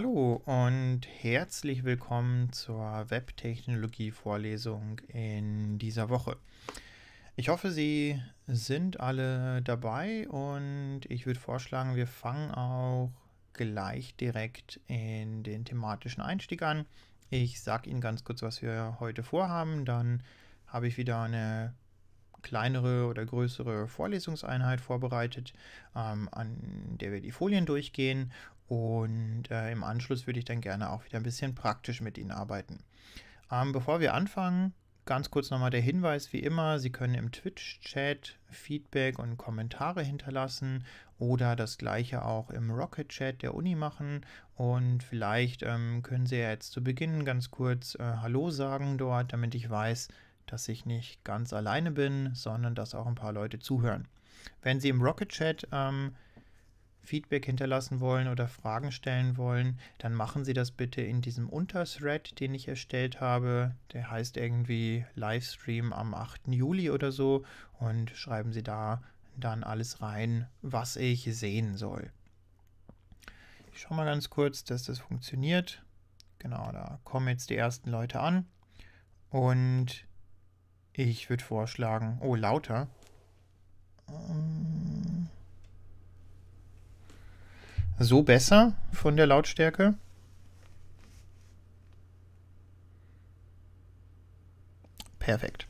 Hallo und herzlich willkommen zur Webtechnologie-Vorlesung in dieser Woche. Ich hoffe, Sie sind alle dabei und ich würde vorschlagen, wir fangen auch gleich direkt in den thematischen Einstieg an. Ich sage Ihnen ganz kurz, was wir heute vorhaben, dann habe ich wieder eine kleinere oder größere Vorlesungseinheit vorbereitet, ähm, an der wir die Folien durchgehen und äh, im Anschluss würde ich dann gerne auch wieder ein bisschen praktisch mit Ihnen arbeiten. Ähm, bevor wir anfangen, ganz kurz nochmal der Hinweis, wie immer, Sie können im Twitch-Chat Feedback und Kommentare hinterlassen oder das gleiche auch im Rocket-Chat der Uni machen. Und vielleicht ähm, können Sie ja jetzt zu Beginn ganz kurz äh, Hallo sagen dort, damit ich weiß, dass ich nicht ganz alleine bin, sondern dass auch ein paar Leute zuhören. Wenn Sie im Rocket-Chat ähm, Feedback hinterlassen wollen oder Fragen stellen wollen, dann machen Sie das bitte in diesem Unterthread, den ich erstellt habe. Der heißt irgendwie Livestream am 8. Juli oder so und schreiben Sie da dann alles rein, was ich sehen soll. Ich schaue mal ganz kurz, dass das funktioniert. Genau, da kommen jetzt die ersten Leute an und ich würde vorschlagen, oh, lauter. Ähm so besser von der Lautstärke. Perfekt.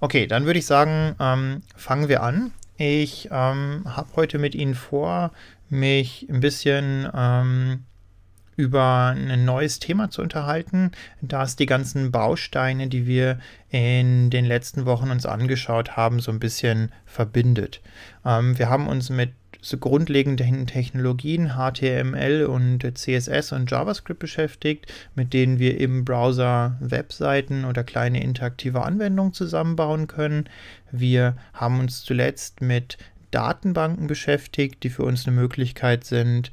Okay, dann würde ich sagen, ähm, fangen wir an. Ich ähm, habe heute mit Ihnen vor, mich ein bisschen ähm, über ein neues Thema zu unterhalten, das die ganzen Bausteine, die wir in den letzten Wochen uns angeschaut haben, so ein bisschen verbindet. Ähm, wir haben uns mit so grundlegenden Technologien HTML und CSS und JavaScript beschäftigt, mit denen wir im Browser Webseiten oder kleine interaktive Anwendungen zusammenbauen können. Wir haben uns zuletzt mit Datenbanken beschäftigt, die für uns eine Möglichkeit sind,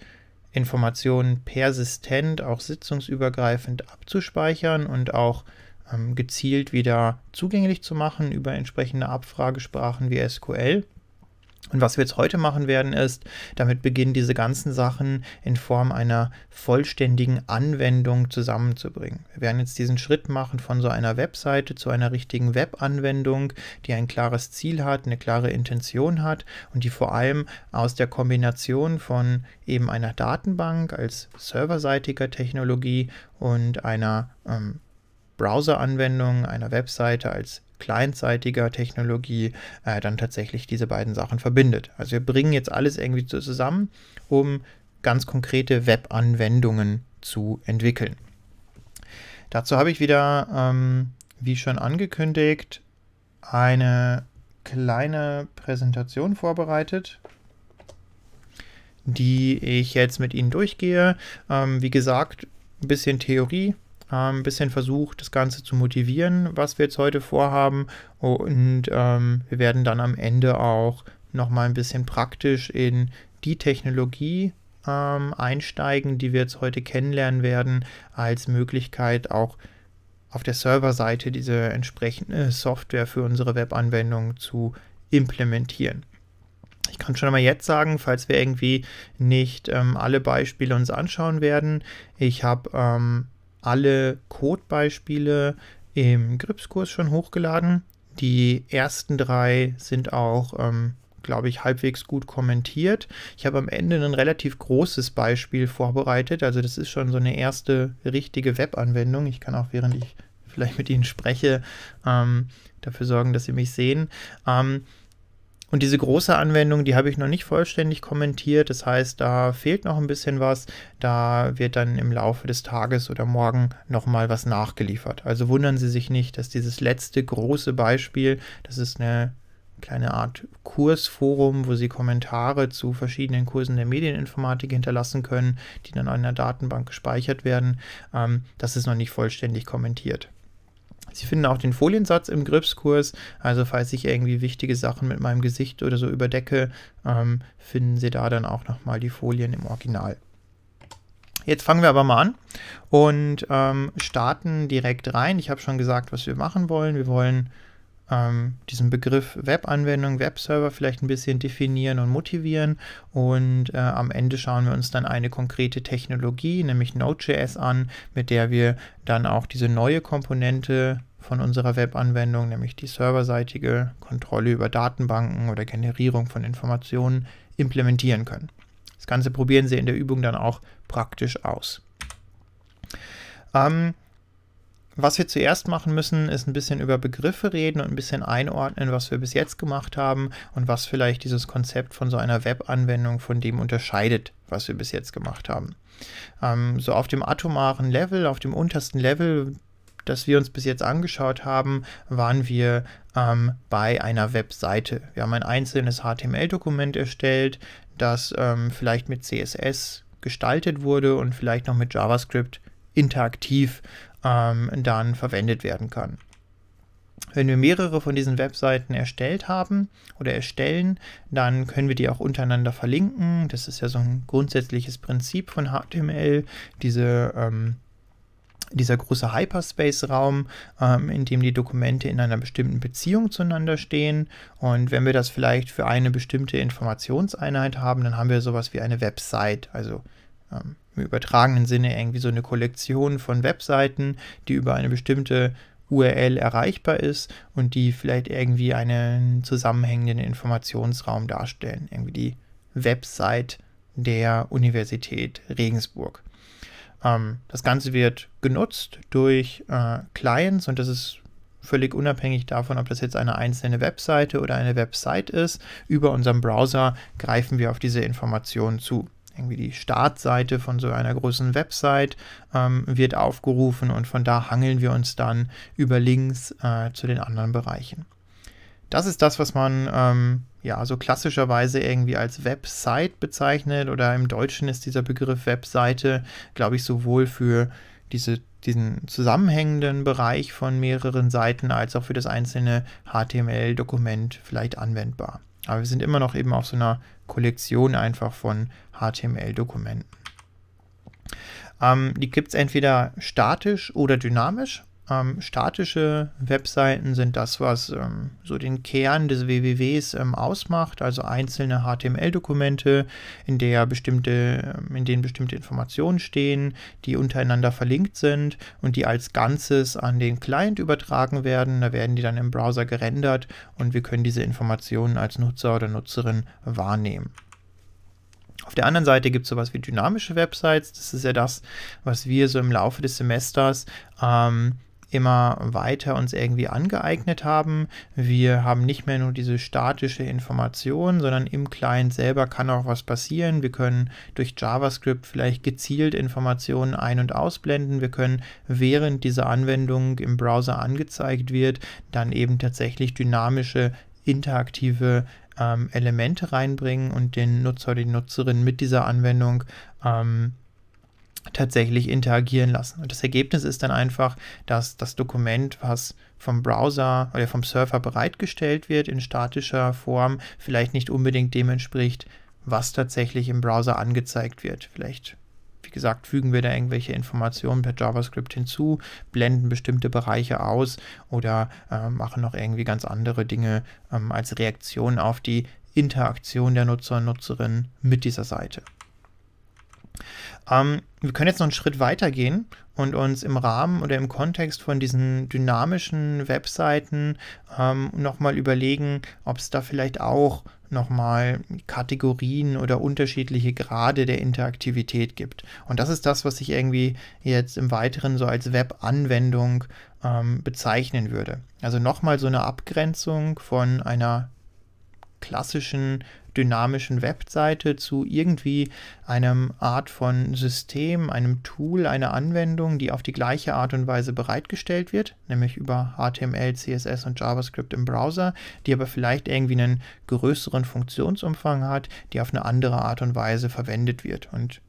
Informationen persistent, auch sitzungsübergreifend abzuspeichern und auch ähm, gezielt wieder zugänglich zu machen über entsprechende Abfragesprachen wie SQL. Und was wir jetzt heute machen werden, ist damit beginnen, diese ganzen Sachen in Form einer vollständigen Anwendung zusammenzubringen. Wir werden jetzt diesen Schritt machen von so einer Webseite zu einer richtigen Webanwendung, die ein klares Ziel hat, eine klare Intention hat und die vor allem aus der Kombination von eben einer Datenbank als serverseitiger Technologie und einer ähm, Browser-Anwendung, einer Webseite als kleinzeitiger Technologie äh, dann tatsächlich diese beiden Sachen verbindet. Also wir bringen jetzt alles irgendwie zusammen, um ganz konkrete Web-Anwendungen zu entwickeln. Dazu habe ich wieder, ähm, wie schon angekündigt, eine kleine Präsentation vorbereitet die ich jetzt mit Ihnen durchgehe. Ähm, wie gesagt, ein bisschen Theorie, ein bisschen versucht, das Ganze zu motivieren, was wir jetzt heute vorhaben. Und ähm, wir werden dann am Ende auch nochmal ein bisschen praktisch in die Technologie ähm, einsteigen, die wir jetzt heute kennenlernen werden, als Möglichkeit auch auf der Serverseite diese entsprechende Software für unsere Webanwendung zu implementieren. Ich kann schon mal jetzt sagen, falls wir irgendwie nicht ähm, alle Beispiele uns anschauen werden, ich habe ähm, alle Codebeispiele im Gripskurs schon hochgeladen. Die ersten drei sind auch, ähm, glaube ich, halbwegs gut kommentiert. Ich habe am Ende ein relativ großes Beispiel vorbereitet. Also das ist schon so eine erste richtige Webanwendung. Ich kann auch, während ich vielleicht mit Ihnen spreche, ähm, dafür sorgen, dass Sie mich sehen. Ähm, und diese große Anwendung, die habe ich noch nicht vollständig kommentiert. Das heißt, da fehlt noch ein bisschen was. Da wird dann im Laufe des Tages oder morgen nochmal was nachgeliefert. Also wundern Sie sich nicht, dass dieses letzte große Beispiel, das ist eine kleine Art Kursforum, wo Sie Kommentare zu verschiedenen Kursen der Medieninformatik hinterlassen können, die dann in einer Datenbank gespeichert werden. Ähm, das ist noch nicht vollständig kommentiert. Sie finden auch den Foliensatz im Gripskurs, also falls ich irgendwie wichtige Sachen mit meinem Gesicht oder so überdecke, ähm, finden Sie da dann auch nochmal die Folien im Original. Jetzt fangen wir aber mal an und ähm, starten direkt rein. Ich habe schon gesagt, was wir machen wollen. Wir wollen ähm, diesen Begriff Webanwendung, Webserver vielleicht ein bisschen definieren und motivieren. Und äh, am Ende schauen wir uns dann eine konkrete Technologie, nämlich Node.js an, mit der wir dann auch diese neue Komponente von unserer Webanwendung, nämlich die serverseitige Kontrolle über Datenbanken oder Generierung von Informationen, implementieren können. Das Ganze probieren Sie in der Übung dann auch praktisch aus. Ähm, was wir zuerst machen müssen, ist ein bisschen über Begriffe reden und ein bisschen einordnen, was wir bis jetzt gemacht haben und was vielleicht dieses Konzept von so einer Web-Anwendung von dem unterscheidet, was wir bis jetzt gemacht haben. Ähm, so auf dem atomaren Level, auf dem untersten Level, das wir uns bis jetzt angeschaut haben, waren wir ähm, bei einer Webseite. Wir haben ein einzelnes HTML-Dokument erstellt, das ähm, vielleicht mit CSS gestaltet wurde und vielleicht noch mit JavaScript interaktiv ähm, dann verwendet werden kann. Wenn wir mehrere von diesen Webseiten erstellt haben oder erstellen, dann können wir die auch untereinander verlinken. Das ist ja so ein grundsätzliches Prinzip von HTML, diese ähm, dieser große Hyperspace-Raum, ähm, in dem die Dokumente in einer bestimmten Beziehung zueinander stehen. Und wenn wir das vielleicht für eine bestimmte Informationseinheit haben, dann haben wir sowas wie eine Website, also ähm, im übertragenen Sinne irgendwie so eine Kollektion von Webseiten, die über eine bestimmte URL erreichbar ist und die vielleicht irgendwie einen zusammenhängenden Informationsraum darstellen. Irgendwie die Website der Universität Regensburg. Ähm, das Ganze wird genutzt durch äh, Clients und das ist völlig unabhängig davon, ob das jetzt eine einzelne Webseite oder eine Website ist. Über unseren Browser greifen wir auf diese Informationen zu irgendwie die Startseite von so einer großen Website ähm, wird aufgerufen und von da hangeln wir uns dann über Links äh, zu den anderen Bereichen. Das ist das, was man ähm, ja so klassischerweise irgendwie als Website bezeichnet oder im Deutschen ist dieser Begriff Webseite, glaube ich, sowohl für diese, diesen zusammenhängenden Bereich von mehreren Seiten als auch für das einzelne HTML-Dokument vielleicht anwendbar. Aber wir sind immer noch eben auf so einer Kollektion einfach von HTML-Dokumenten. Ähm, die gibt es entweder statisch oder dynamisch. Ähm, statische Webseiten sind das, was ähm, so den Kern des WWWs ähm, ausmacht, also einzelne HTML-Dokumente, in, ähm, in denen bestimmte Informationen stehen, die untereinander verlinkt sind und die als Ganzes an den Client übertragen werden. Da werden die dann im Browser gerendert und wir können diese Informationen als Nutzer oder Nutzerin wahrnehmen. Auf der anderen Seite gibt es sowas wie dynamische Websites. Das ist ja das, was wir so im Laufe des Semesters ähm, immer weiter uns irgendwie angeeignet haben. Wir haben nicht mehr nur diese statische Information, sondern im Client selber kann auch was passieren. Wir können durch JavaScript vielleicht gezielt Informationen ein- und ausblenden. Wir können, während diese Anwendung im Browser angezeigt wird, dann eben tatsächlich dynamische, interaktive ähm, Elemente reinbringen und den Nutzer, die Nutzerin mit dieser Anwendung ähm, tatsächlich interagieren lassen. Und das Ergebnis ist dann einfach, dass das Dokument, was vom Browser oder vom Server bereitgestellt wird in statischer Form, vielleicht nicht unbedingt dem entspricht, was tatsächlich im Browser angezeigt wird. Vielleicht, wie gesagt, fügen wir da irgendwelche Informationen per JavaScript hinzu, blenden bestimmte Bereiche aus oder äh, machen noch irgendwie ganz andere Dinge ähm, als Reaktion auf die Interaktion der Nutzer und Nutzerinnen mit dieser Seite. Ähm, wir können jetzt noch einen Schritt weiter gehen und uns im Rahmen oder im Kontext von diesen dynamischen Webseiten ähm, nochmal überlegen, ob es da vielleicht auch nochmal Kategorien oder unterschiedliche Grade der Interaktivität gibt. Und das ist das, was ich irgendwie jetzt im Weiteren so als Web-Anwendung ähm, bezeichnen würde. Also nochmal so eine Abgrenzung von einer klassischen dynamischen Webseite zu irgendwie einem Art von System, einem Tool, einer Anwendung, die auf die gleiche Art und Weise bereitgestellt wird, nämlich über HTML, CSS und JavaScript im Browser, die aber vielleicht irgendwie einen größeren Funktionsumfang hat, die auf eine andere Art und Weise verwendet wird. Und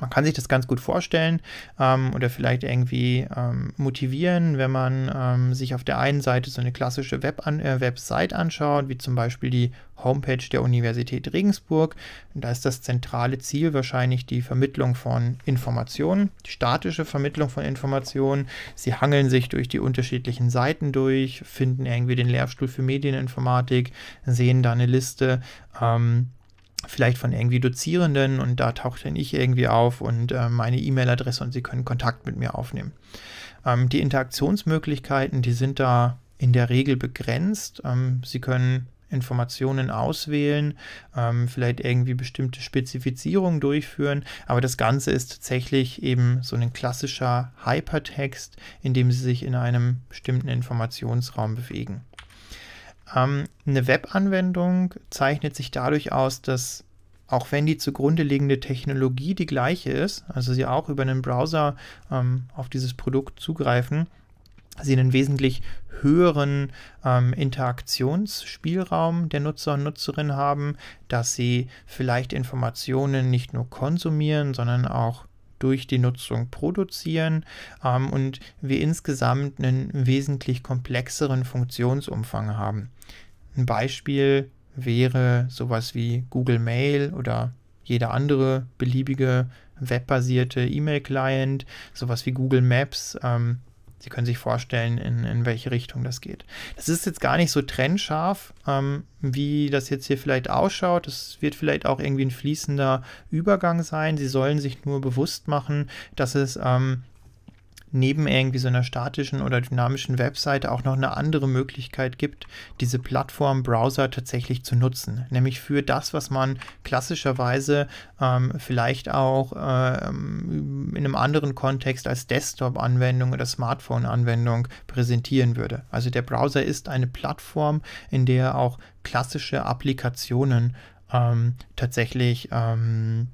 man kann sich das ganz gut vorstellen ähm, oder vielleicht irgendwie ähm, motivieren, wenn man ähm, sich auf der einen Seite so eine klassische Web an, äh, Website anschaut, wie zum Beispiel die Homepage der Universität Regensburg. Und da ist das zentrale Ziel wahrscheinlich die Vermittlung von Informationen, die statische Vermittlung von Informationen. Sie hangeln sich durch die unterschiedlichen Seiten durch, finden irgendwie den Lehrstuhl für Medieninformatik, sehen da eine Liste ähm, vielleicht von irgendwie Dozierenden und da taucht dann ich irgendwie auf und äh, meine E-Mail-Adresse und sie können Kontakt mit mir aufnehmen. Ähm, die Interaktionsmöglichkeiten, die sind da in der Regel begrenzt. Ähm, sie können Informationen auswählen, ähm, vielleicht irgendwie bestimmte Spezifizierungen durchführen, aber das Ganze ist tatsächlich eben so ein klassischer Hypertext, in dem Sie sich in einem bestimmten Informationsraum bewegen. Ähm, eine Webanwendung zeichnet sich dadurch aus, dass auch wenn die zugrunde liegende Technologie die gleiche ist, also sie auch über einen Browser ähm, auf dieses Produkt zugreifen, sie einen wesentlich höheren ähm, Interaktionsspielraum der Nutzer und Nutzerinnen haben, dass sie vielleicht Informationen nicht nur konsumieren, sondern auch durch die Nutzung produzieren ähm, und wir insgesamt einen wesentlich komplexeren Funktionsumfang haben. Ein Beispiel wäre sowas wie Google Mail oder jeder andere beliebige webbasierte E-Mail-Client, sowas wie Google Maps. Ähm, Sie können sich vorstellen, in, in welche Richtung das geht. Das ist jetzt gar nicht so trennscharf, ähm, wie das jetzt hier vielleicht ausschaut. Es wird vielleicht auch irgendwie ein fließender Übergang sein. Sie sollen sich nur bewusst machen, dass es ähm, neben irgendwie so einer statischen oder dynamischen Webseite auch noch eine andere Möglichkeit gibt, diese Plattform Browser tatsächlich zu nutzen. Nämlich für das, was man klassischerweise ähm, vielleicht auch ähm, in einem anderen Kontext als Desktop-Anwendung oder Smartphone-Anwendung präsentieren würde. Also der Browser ist eine Plattform, in der auch klassische Applikationen ähm, tatsächlich ähm,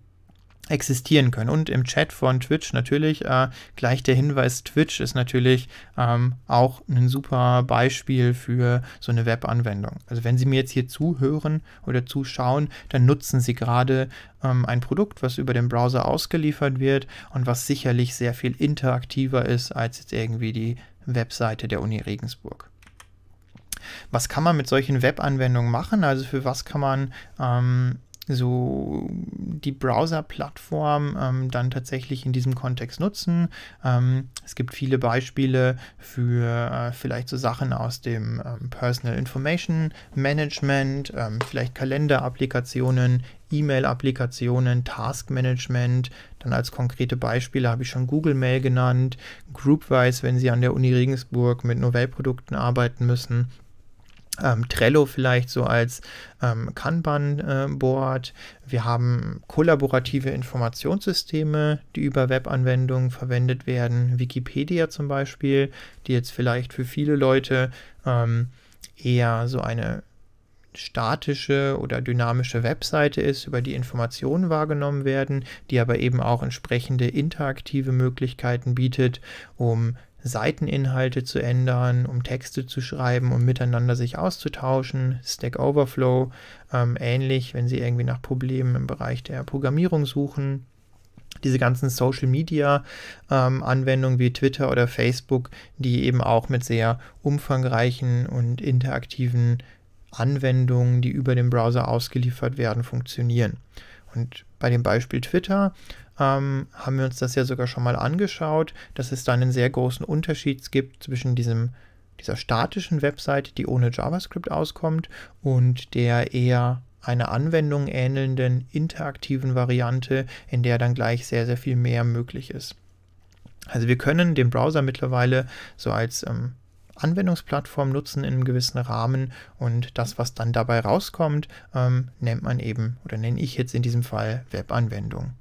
existieren können. Und im Chat von Twitch natürlich äh, gleich der Hinweis, Twitch ist natürlich ähm, auch ein super Beispiel für so eine Webanwendung. Also wenn Sie mir jetzt hier zuhören oder zuschauen, dann nutzen Sie gerade ähm, ein Produkt, was über den Browser ausgeliefert wird und was sicherlich sehr viel interaktiver ist als jetzt irgendwie die Webseite der Uni Regensburg. Was kann man mit solchen Webanwendungen machen? Also für was kann man ähm, so die Browser-Plattform ähm, dann tatsächlich in diesem Kontext nutzen. Ähm, es gibt viele Beispiele für äh, vielleicht so Sachen aus dem ähm, Personal Information Management, ähm, vielleicht Kalender-Applikationen, E-Mail-Applikationen, Task-Management. Dann als konkrete Beispiele habe ich schon Google Mail genannt, Groupwise, wenn Sie an der Uni Regensburg mit Novell-Produkten arbeiten müssen ähm, Trello vielleicht so als ähm, Kanban-Board. Äh, Wir haben kollaborative Informationssysteme, die über Webanwendungen verwendet werden. Wikipedia zum Beispiel, die jetzt vielleicht für viele Leute ähm, eher so eine statische oder dynamische Webseite ist, über die Informationen wahrgenommen werden, die aber eben auch entsprechende interaktive Möglichkeiten bietet, um Seiteninhalte zu ändern, um Texte zu schreiben, um miteinander sich auszutauschen. Stack Overflow ähm, ähnlich, wenn Sie irgendwie nach Problemen im Bereich der Programmierung suchen. Diese ganzen Social Media ähm, Anwendungen wie Twitter oder Facebook, die eben auch mit sehr umfangreichen und interaktiven Anwendungen, die über den Browser ausgeliefert werden, funktionieren. Und bei dem Beispiel Twitter ähm, haben wir uns das ja sogar schon mal angeschaut, dass es da einen sehr großen Unterschied gibt zwischen diesem, dieser statischen Website, die ohne JavaScript auskommt, und der eher einer Anwendung ähnelnden interaktiven Variante, in der dann gleich sehr, sehr viel mehr möglich ist. Also wir können den Browser mittlerweile so als ähm, Anwendungsplattform nutzen in einem gewissen Rahmen und das, was dann dabei rauskommt, ähm, nennt man eben oder nenne ich jetzt in diesem Fall Webanwendung.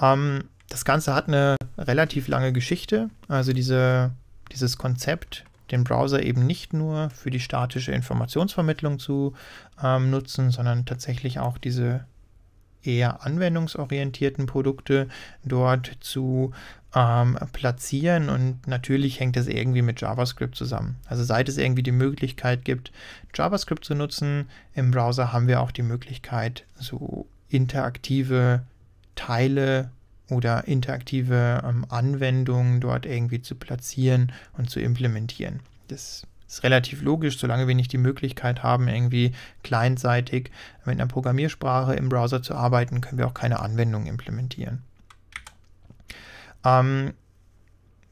Ähm, das Ganze hat eine relativ lange Geschichte. Also diese, dieses Konzept, den Browser eben nicht nur für die statische Informationsvermittlung zu ähm, nutzen, sondern tatsächlich auch diese eher anwendungsorientierten Produkte dort zu ähm, platzieren. Und natürlich hängt das irgendwie mit JavaScript zusammen. Also seit es irgendwie die Möglichkeit gibt, JavaScript zu nutzen, im Browser haben wir auch die Möglichkeit, so interaktive Teile oder interaktive ähm, Anwendungen dort irgendwie zu platzieren und zu implementieren. Das ist relativ logisch, solange wir nicht die Möglichkeit haben, irgendwie clientseitig mit einer Programmiersprache im Browser zu arbeiten, können wir auch keine Anwendung implementieren. Ähm,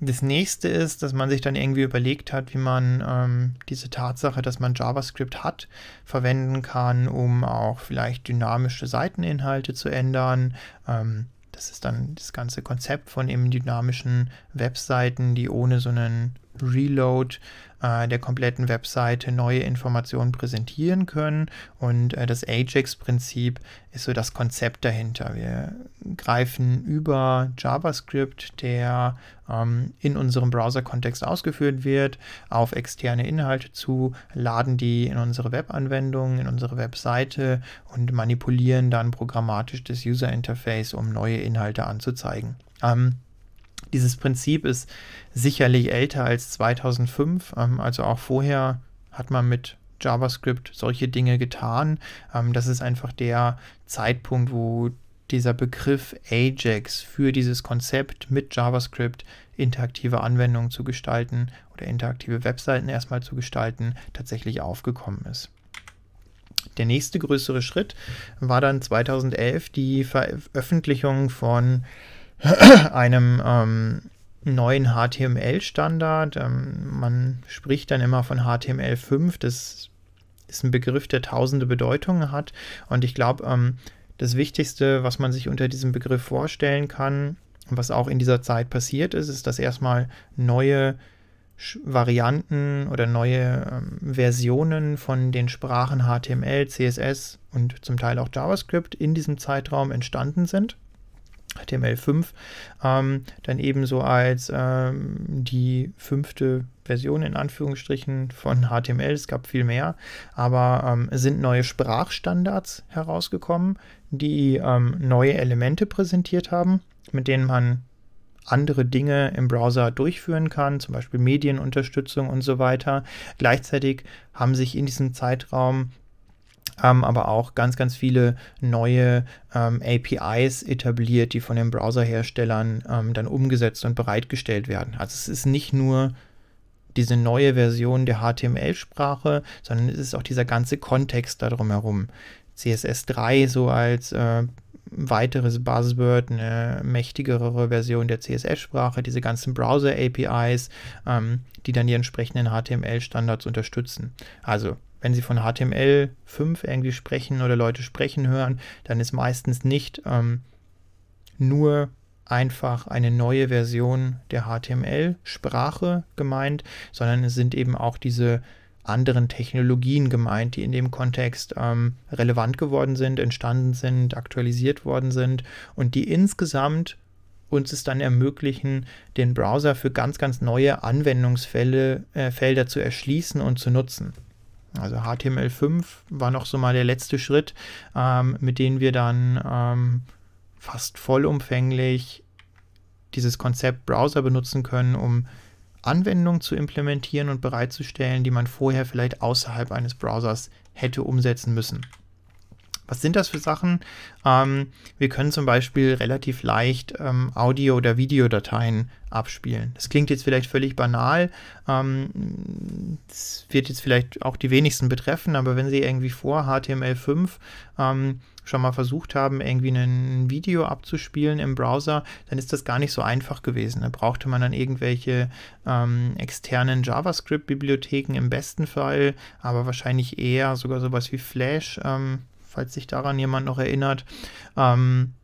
das nächste ist, dass man sich dann irgendwie überlegt hat, wie man ähm, diese Tatsache, dass man JavaScript hat, verwenden kann, um auch vielleicht dynamische Seiteninhalte zu ändern. Ähm, das ist dann das ganze Konzept von eben dynamischen Webseiten, die ohne so einen Reload äh, der kompletten Webseite neue Informationen präsentieren können. Und äh, das Ajax-Prinzip ist so das Konzept dahinter. Wir greifen über JavaScript, der ähm, in unserem Browser-Kontext ausgeführt wird, auf externe Inhalte zu, laden die in unsere Webanwendung, in unsere Webseite und manipulieren dann programmatisch das User-Interface, um neue Inhalte anzuzeigen. Ähm, dieses Prinzip ist sicherlich älter als 2005, ähm, also auch vorher hat man mit JavaScript solche Dinge getan. Ähm, das ist einfach der Zeitpunkt, wo dieser Begriff Ajax für dieses Konzept mit JavaScript interaktive Anwendungen zu gestalten oder interaktive Webseiten erstmal zu gestalten, tatsächlich aufgekommen ist. Der nächste größere Schritt war dann 2011 die Veröffentlichung von einem ähm, neuen HTML-Standard. Ähm, man spricht dann immer von HTML5. Das ist ein Begriff, der tausende Bedeutungen hat. Und ich glaube, ähm, das Wichtigste, was man sich unter diesem Begriff vorstellen kann, was auch in dieser Zeit passiert ist, ist, dass erstmal neue Varianten oder neue ähm, Versionen von den Sprachen HTML, CSS und zum Teil auch JavaScript in diesem Zeitraum entstanden sind. HTML5 ähm, dann ebenso als ähm, die fünfte Version in Anführungsstrichen von HTML. Es gab viel mehr, aber ähm, sind neue Sprachstandards herausgekommen, die ähm, neue Elemente präsentiert haben, mit denen man andere Dinge im Browser durchführen kann, zum Beispiel Medienunterstützung und so weiter. Gleichzeitig haben sich in diesem Zeitraum ähm, aber auch ganz, ganz viele neue ähm, APIs etabliert, die von den Browserherstellern ähm, dann umgesetzt und bereitgestellt werden. Also es ist nicht nur diese neue Version der HTML-Sprache, sondern es ist auch dieser ganze Kontext da drumherum. CSS3 so als äh, weiteres Buzzword, eine mächtigere Version der CSS-Sprache, diese ganzen Browser-APIs, ähm, die dann die entsprechenden HTML-Standards unterstützen. Also wenn Sie von HTML5 irgendwie sprechen oder Leute sprechen hören, dann ist meistens nicht ähm, nur einfach eine neue Version der HTML-Sprache gemeint, sondern es sind eben auch diese anderen Technologien gemeint, die in dem Kontext ähm, relevant geworden sind, entstanden sind, aktualisiert worden sind und die insgesamt uns es dann ermöglichen, den Browser für ganz, ganz neue Anwendungsfelder äh, zu erschließen und zu nutzen. Also HTML5 war noch so mal der letzte Schritt, ähm, mit dem wir dann ähm, fast vollumfänglich dieses Konzept Browser benutzen können, um Anwendungen zu implementieren und bereitzustellen, die man vorher vielleicht außerhalb eines Browsers hätte umsetzen müssen. Was sind das für Sachen? Ähm, wir können zum Beispiel relativ leicht ähm, Audio- oder Videodateien abspielen. Das klingt jetzt vielleicht völlig banal. Ähm, das wird jetzt vielleicht auch die wenigsten betreffen, aber wenn Sie irgendwie vor HTML5 ähm, schon mal versucht haben, irgendwie ein Video abzuspielen im Browser, dann ist das gar nicht so einfach gewesen. Da brauchte man dann irgendwelche ähm, externen JavaScript-Bibliotheken im besten Fall, aber wahrscheinlich eher sogar sowas wie Flash. Ähm, falls sich daran jemand noch erinnert. Ähm,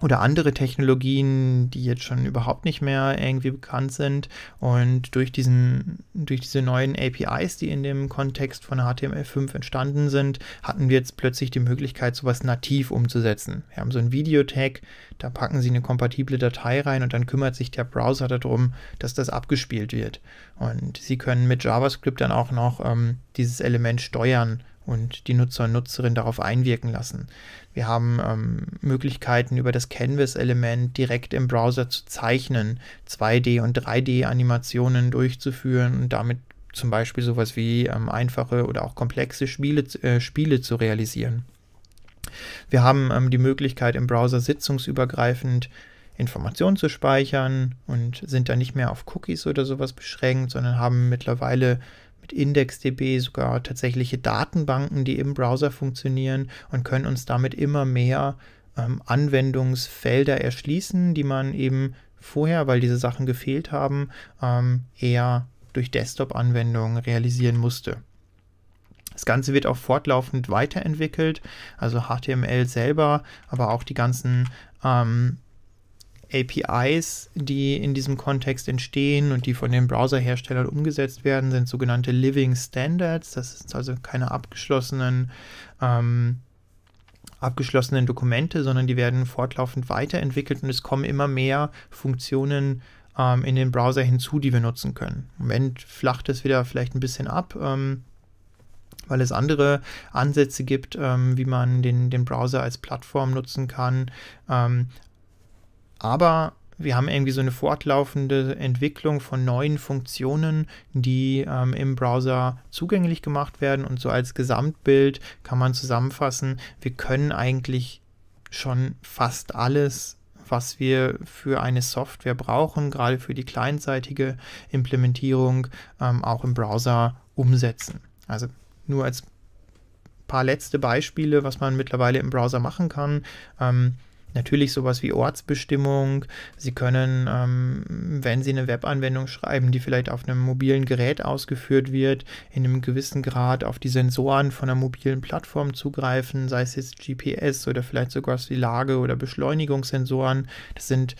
oder andere Technologien, die jetzt schon überhaupt nicht mehr irgendwie bekannt sind. Und durch, diesen, durch diese neuen APIs, die in dem Kontext von HTML5 entstanden sind, hatten wir jetzt plötzlich die Möglichkeit, sowas nativ umzusetzen. Wir haben so ein Videotag, da packen Sie eine kompatible Datei rein und dann kümmert sich der Browser darum, dass das abgespielt wird. Und Sie können mit JavaScript dann auch noch ähm, dieses Element steuern und die Nutzer und Nutzerinnen darauf einwirken lassen. Wir haben ähm, Möglichkeiten, über das Canvas-Element direkt im Browser zu zeichnen, 2D- und 3D-Animationen durchzuführen und damit zum Beispiel sowas wie ähm, einfache oder auch komplexe Spiele, äh, Spiele zu realisieren. Wir haben ähm, die Möglichkeit, im Browser sitzungsübergreifend Informationen zu speichern und sind da nicht mehr auf Cookies oder sowas beschränkt, sondern haben mittlerweile mit IndexDB sogar tatsächliche Datenbanken, die im Browser funktionieren und können uns damit immer mehr ähm, Anwendungsfelder erschließen, die man eben vorher, weil diese Sachen gefehlt haben, ähm, eher durch Desktop-Anwendungen realisieren musste. Das Ganze wird auch fortlaufend weiterentwickelt, also HTML selber, aber auch die ganzen ähm, APIs, die in diesem Kontext entstehen und die von den Browserherstellern umgesetzt werden, sind sogenannte Living Standards. Das sind also keine abgeschlossenen, ähm, abgeschlossenen Dokumente, sondern die werden fortlaufend weiterentwickelt und es kommen immer mehr Funktionen ähm, in den Browser hinzu, die wir nutzen können. Im Moment flacht es wieder vielleicht ein bisschen ab. Ähm, weil es andere Ansätze gibt, ähm, wie man den, den Browser als Plattform nutzen kann. Ähm, aber wir haben irgendwie so eine fortlaufende Entwicklung von neuen Funktionen, die ähm, im Browser zugänglich gemacht werden. Und so als Gesamtbild kann man zusammenfassen, wir können eigentlich schon fast alles, was wir für eine Software brauchen, gerade für die clientseitige Implementierung, ähm, auch im Browser umsetzen. Also nur als paar letzte Beispiele, was man mittlerweile im Browser machen kann. Ähm, Natürlich sowas wie Ortsbestimmung. Sie können, ähm, wenn Sie eine Webanwendung schreiben, die vielleicht auf einem mobilen Gerät ausgeführt wird, in einem gewissen Grad auf die Sensoren von einer mobilen Plattform zugreifen, sei es jetzt GPS oder vielleicht sogar die Lage- oder Beschleunigungssensoren. Das sind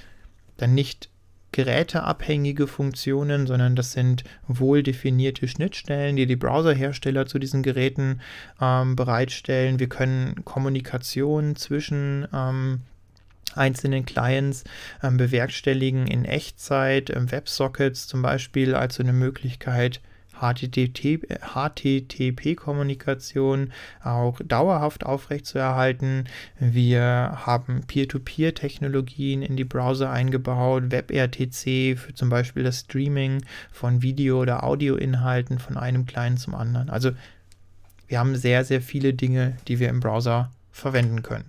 dann nicht geräteabhängige Funktionen, sondern das sind wohl definierte Schnittstellen, die die Browserhersteller zu diesen Geräten ähm, bereitstellen. Wir können Kommunikation zwischen ähm, einzelnen Clients ähm, bewerkstelligen in Echtzeit. Ähm, WebSockets zum Beispiel als eine Möglichkeit, HTTP-Kommunikation auch dauerhaft aufrechtzuerhalten. Wir haben Peer-to-Peer-Technologien in die Browser eingebaut, WebRTC für zum Beispiel das Streaming von Video- oder Audioinhalten von einem Client zum anderen. Also wir haben sehr, sehr viele Dinge, die wir im Browser verwenden können.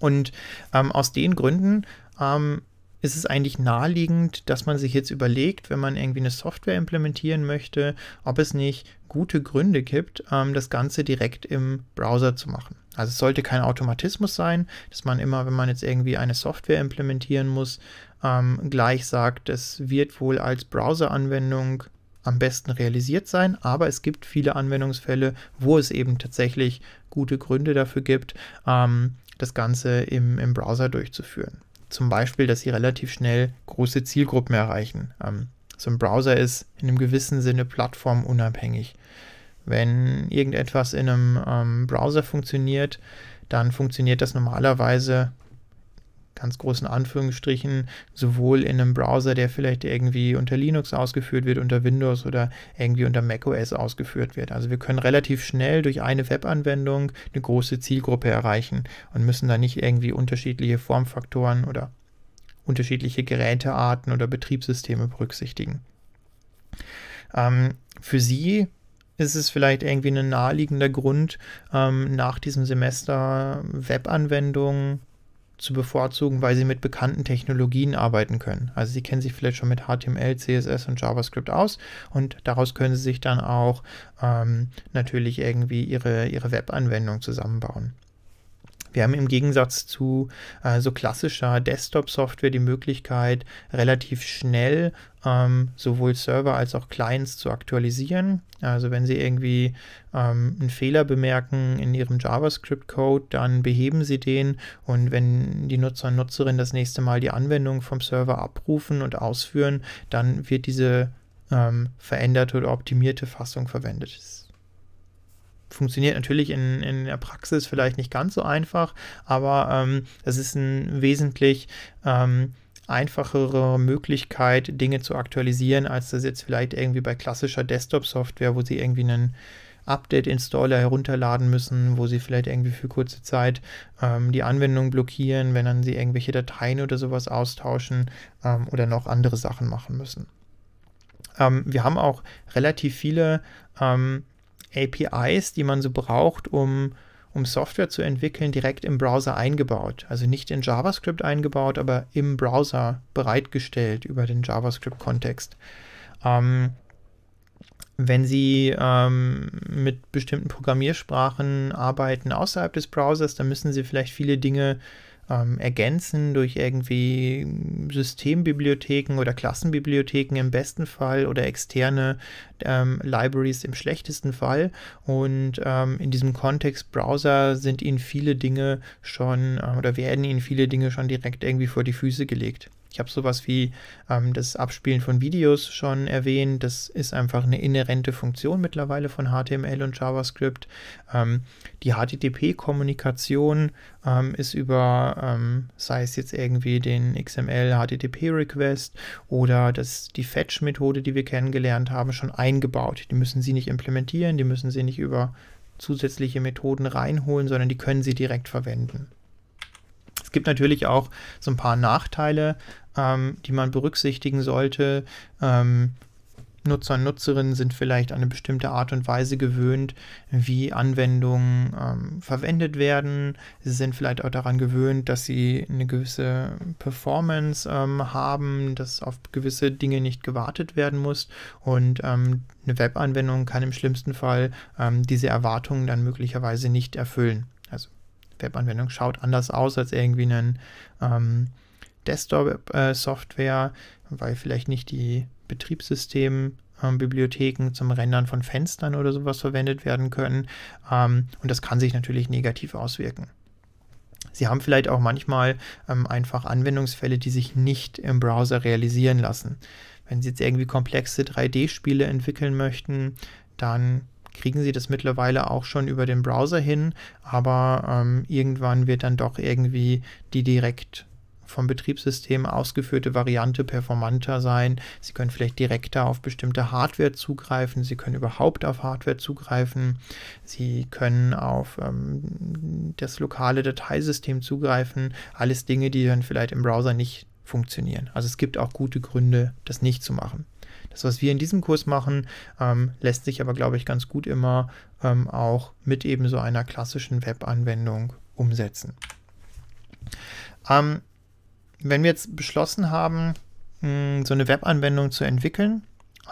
Und ähm, aus den Gründen ähm, ist es eigentlich naheliegend, dass man sich jetzt überlegt, wenn man irgendwie eine Software implementieren möchte, ob es nicht gute Gründe gibt, ähm, das Ganze direkt im Browser zu machen. Also es sollte kein Automatismus sein, dass man immer, wenn man jetzt irgendwie eine Software implementieren muss, ähm, gleich sagt, das wird wohl als Browser-Anwendung am besten realisiert sein, aber es gibt viele Anwendungsfälle, wo es eben tatsächlich gute Gründe dafür gibt, ähm, das Ganze im, im Browser durchzuführen. Zum Beispiel, dass sie relativ schnell große Zielgruppen erreichen. Ähm, so ein Browser ist in einem gewissen Sinne plattformunabhängig. Wenn irgendetwas in einem ähm, Browser funktioniert, dann funktioniert das normalerweise ganz großen Anführungsstrichen sowohl in einem Browser, der vielleicht irgendwie unter Linux ausgeführt wird, unter Windows oder irgendwie unter macOS ausgeführt wird. Also wir können relativ schnell durch eine Webanwendung eine große Zielgruppe erreichen und müssen da nicht irgendwie unterschiedliche Formfaktoren oder unterschiedliche Gerätearten oder Betriebssysteme berücksichtigen. Ähm, für Sie ist es vielleicht irgendwie ein naheliegender Grund, ähm, nach diesem Semester Webanwendungen zu bevorzugen, weil sie mit bekannten Technologien arbeiten können. Also sie kennen sich vielleicht schon mit HTML, CSS und JavaScript aus und daraus können sie sich dann auch ähm, natürlich irgendwie ihre, ihre Webanwendung zusammenbauen. Wir haben im Gegensatz zu äh, so klassischer Desktop-Software die Möglichkeit, relativ schnell ähm, sowohl Server als auch Clients zu aktualisieren. Also wenn Sie irgendwie ähm, einen Fehler bemerken in Ihrem JavaScript-Code, dann beheben Sie den und wenn die Nutzer und Nutzerinnen das nächste Mal die Anwendung vom Server abrufen und ausführen, dann wird diese ähm, veränderte oder optimierte Fassung verwendet. Das funktioniert natürlich in, in der Praxis vielleicht nicht ganz so einfach, aber ähm, ist ein wesentlich ähm, einfachere Möglichkeit, Dinge zu aktualisieren, als das jetzt vielleicht irgendwie bei klassischer Desktop-Software, wo sie irgendwie einen Update-Installer herunterladen müssen, wo sie vielleicht irgendwie für kurze Zeit ähm, die Anwendung blockieren, wenn dann sie irgendwelche Dateien oder sowas austauschen ähm, oder noch andere Sachen machen müssen. Ähm, wir haben auch relativ viele ähm, APIs, die man so braucht, um, um Software zu entwickeln, direkt im Browser eingebaut. Also nicht in JavaScript eingebaut, aber im Browser bereitgestellt über den JavaScript-Kontext. Ähm, wenn Sie ähm, mit bestimmten Programmiersprachen arbeiten außerhalb des Browsers, dann müssen Sie vielleicht viele Dinge äh, ähm, ergänzen durch irgendwie Systembibliotheken oder Klassenbibliotheken im besten Fall oder externe ähm, Libraries im schlechtesten Fall. Und ähm, in diesem Kontext Browser sind Ihnen viele Dinge schon äh, oder werden Ihnen viele Dinge schon direkt irgendwie vor die Füße gelegt. Ich habe sowas wie ähm, das Abspielen von Videos schon erwähnt. Das ist einfach eine inhärente Funktion mittlerweile von HTML und JavaScript. Ähm, die HTTP-Kommunikation ähm, ist über, ähm, sei es jetzt irgendwie den XML-HTTP-Request oder das, die Fetch-Methode, die wir kennengelernt haben, schon eingebaut. Die müssen Sie nicht implementieren, die müssen Sie nicht über zusätzliche Methoden reinholen, sondern die können Sie direkt verwenden. Es gibt natürlich auch so ein paar Nachteile ähm, die man berücksichtigen sollte. Ähm, Nutzer und Nutzerinnen sind vielleicht an eine bestimmte Art und Weise gewöhnt, wie Anwendungen ähm, verwendet werden. Sie sind vielleicht auch daran gewöhnt, dass sie eine gewisse Performance ähm, haben, dass auf gewisse Dinge nicht gewartet werden muss. Und ähm, eine Webanwendung kann im schlimmsten Fall ähm, diese Erwartungen dann möglicherweise nicht erfüllen. Also Webanwendung schaut anders aus als irgendwie ein ähm, Desktop-Software, weil vielleicht nicht die Betriebssystem Bibliotheken zum Rendern von Fenstern oder sowas verwendet werden können. Ähm, und das kann sich natürlich negativ auswirken. Sie haben vielleicht auch manchmal ähm, einfach Anwendungsfälle, die sich nicht im Browser realisieren lassen. Wenn Sie jetzt irgendwie komplexe 3D-Spiele entwickeln möchten, dann kriegen Sie das mittlerweile auch schon über den Browser hin, aber ähm, irgendwann wird dann doch irgendwie die direkt vom Betriebssystem ausgeführte Variante performanter sein. Sie können vielleicht direkter auf bestimmte Hardware zugreifen. Sie können überhaupt auf Hardware zugreifen. Sie können auf ähm, das lokale Dateisystem zugreifen. Alles Dinge, die dann vielleicht im Browser nicht funktionieren. Also es gibt auch gute Gründe, das nicht zu machen. Das, was wir in diesem Kurs machen, ähm, lässt sich aber, glaube ich, ganz gut immer ähm, auch mit eben so einer klassischen Web-Anwendung umsetzen. Ähm, wenn wir jetzt beschlossen haben, mh, hm, so eine Webanwendung zu entwickeln,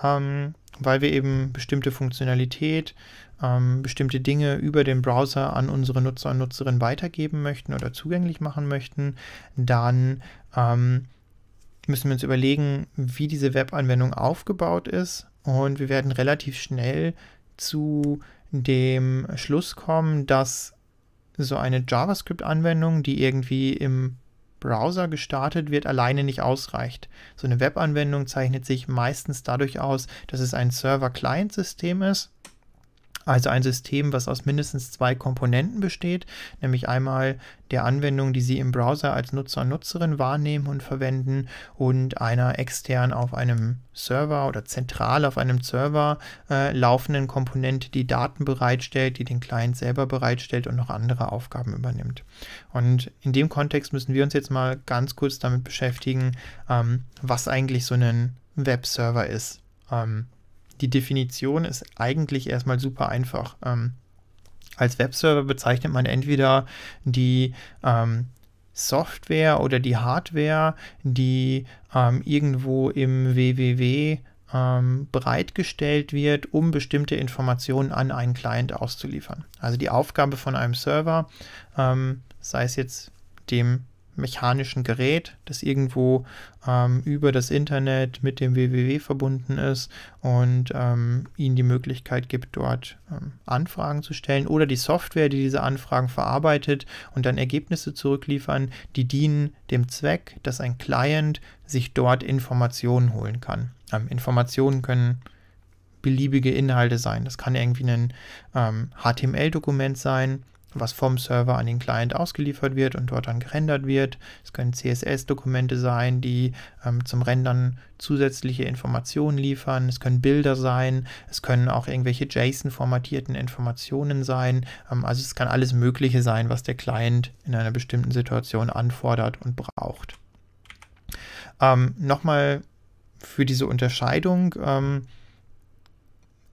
ähm, weil wir eben bestimmte Funktionalität, ähm, bestimmte Dinge über den Browser an unsere Nutzer und Nutzerinnen weitergeben möchten oder zugänglich machen möchten, dann ähm, müssen wir uns überlegen, wie diese Webanwendung aufgebaut ist und wir werden relativ schnell zu dem Schluss kommen, dass so eine JavaScript-Anwendung, die irgendwie im Browser gestartet wird, alleine nicht ausreicht. So eine Webanwendung zeichnet sich meistens dadurch aus, dass es ein Server-Client-System ist also ein System, was aus mindestens zwei Komponenten besteht, nämlich einmal der Anwendung, die Sie im Browser als Nutzer und Nutzerin wahrnehmen und verwenden und einer extern auf einem Server oder zentral auf einem Server äh, laufenden Komponente, die Daten bereitstellt, die den Client selber bereitstellt und noch andere Aufgaben übernimmt. Und in dem Kontext müssen wir uns jetzt mal ganz kurz damit beschäftigen, ähm, was eigentlich so ein Webserver ist. Ähm, die Definition ist eigentlich erstmal super einfach. Ähm, als Webserver bezeichnet man entweder die ähm, Software oder die Hardware, die ähm, irgendwo im www ähm, bereitgestellt wird, um bestimmte Informationen an einen Client auszuliefern. Also die Aufgabe von einem Server, ähm, sei es jetzt dem mechanischen Gerät, das irgendwo ähm, über das Internet mit dem WWW verbunden ist und ähm, Ihnen die Möglichkeit gibt, dort ähm, Anfragen zu stellen oder die Software, die diese Anfragen verarbeitet und dann Ergebnisse zurückliefern, die dienen dem Zweck, dass ein Client sich dort Informationen holen kann. Ähm, Informationen können beliebige Inhalte sein. Das kann irgendwie ein HTML-Dokument ähm, sein, was vom Server an den Client ausgeliefert wird und dort dann gerendert wird. Es können CSS-Dokumente sein, die ähm, zum Rendern zusätzliche Informationen liefern. Es können Bilder sein. Es können auch irgendwelche JSON-formatierten Informationen sein. Ähm, also es kann alles Mögliche sein, was der Client in einer bestimmten Situation anfordert und braucht. Ähm, Nochmal für diese Unterscheidung. Ähm,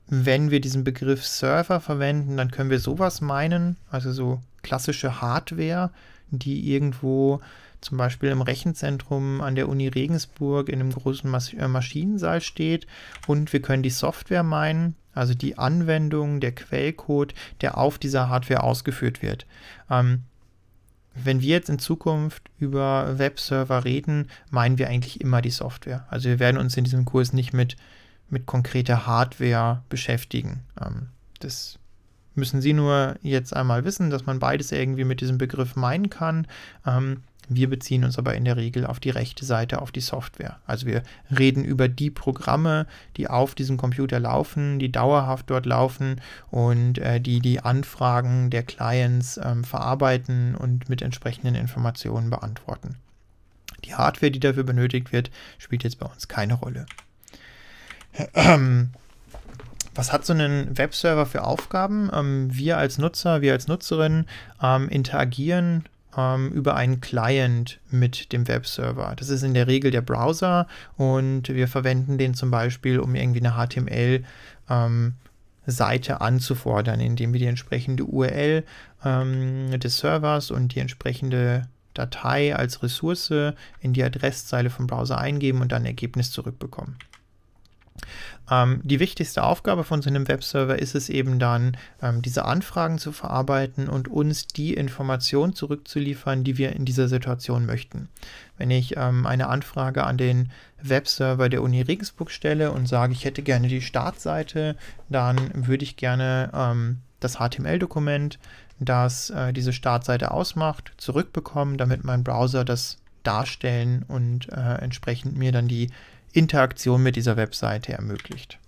wenn wir diesen Begriff Server verwenden, dann können wir sowas meinen, also so klassische Hardware, die irgendwo zum Beispiel im Rechenzentrum an der Uni Regensburg in einem großen Mas äh, Maschinensaal steht. Und wir können die Software meinen, also die Anwendung, der Quellcode, der auf dieser Hardware ausgeführt wird. Ähm, wenn wir jetzt in Zukunft über Webserver reden, meinen wir eigentlich immer die Software. Also wir werden uns in diesem Kurs nicht mit mit konkreter Hardware beschäftigen. Ähm, das müssen Sie nur jetzt einmal wissen, dass man beides irgendwie mit diesem Begriff meinen kann. Ähm, wir beziehen uns aber in der Regel auf die rechte Seite, auf die Software. Also wir reden über die Programme, die auf diesem Computer laufen, die dauerhaft dort laufen und äh, die die Anfragen der Clients ähm, verarbeiten und mit entsprechenden Informationen beantworten. Die Hardware, die dafür benötigt wird, spielt jetzt bei uns keine Rolle. Ähm, was hat so ein Webserver für Aufgaben? Ähm, wir als Nutzer, wir als Nutzerin ähm, interagieren ähm, über einen Client mit dem Webserver. Das ist in der Regel der Browser und wir verwenden den zum Beispiel, um irgendwie eine HTML ähm, Seite anzufordern, indem wir die entsprechende URL ähm, des Servers und die entsprechende Datei als Ressource in die Adresszeile vom Browser eingeben und dann ein Ergebnis zurückbekommen. Ähm, die wichtigste Aufgabe von so einem Webserver ist es eben dann, ähm, diese Anfragen zu verarbeiten und uns die Informationen zurückzuliefern, die wir in dieser Situation möchten. Wenn ich ähm, eine Anfrage an den Webserver der Uni Regensburg stelle und sage, ich hätte gerne die Startseite, dann würde ich gerne ähm, das HTML-Dokument, das äh, diese Startseite ausmacht, zurückbekommen, damit mein Browser das darstellen und äh, entsprechend mir dann die Interaktion mit dieser Webseite ermöglicht.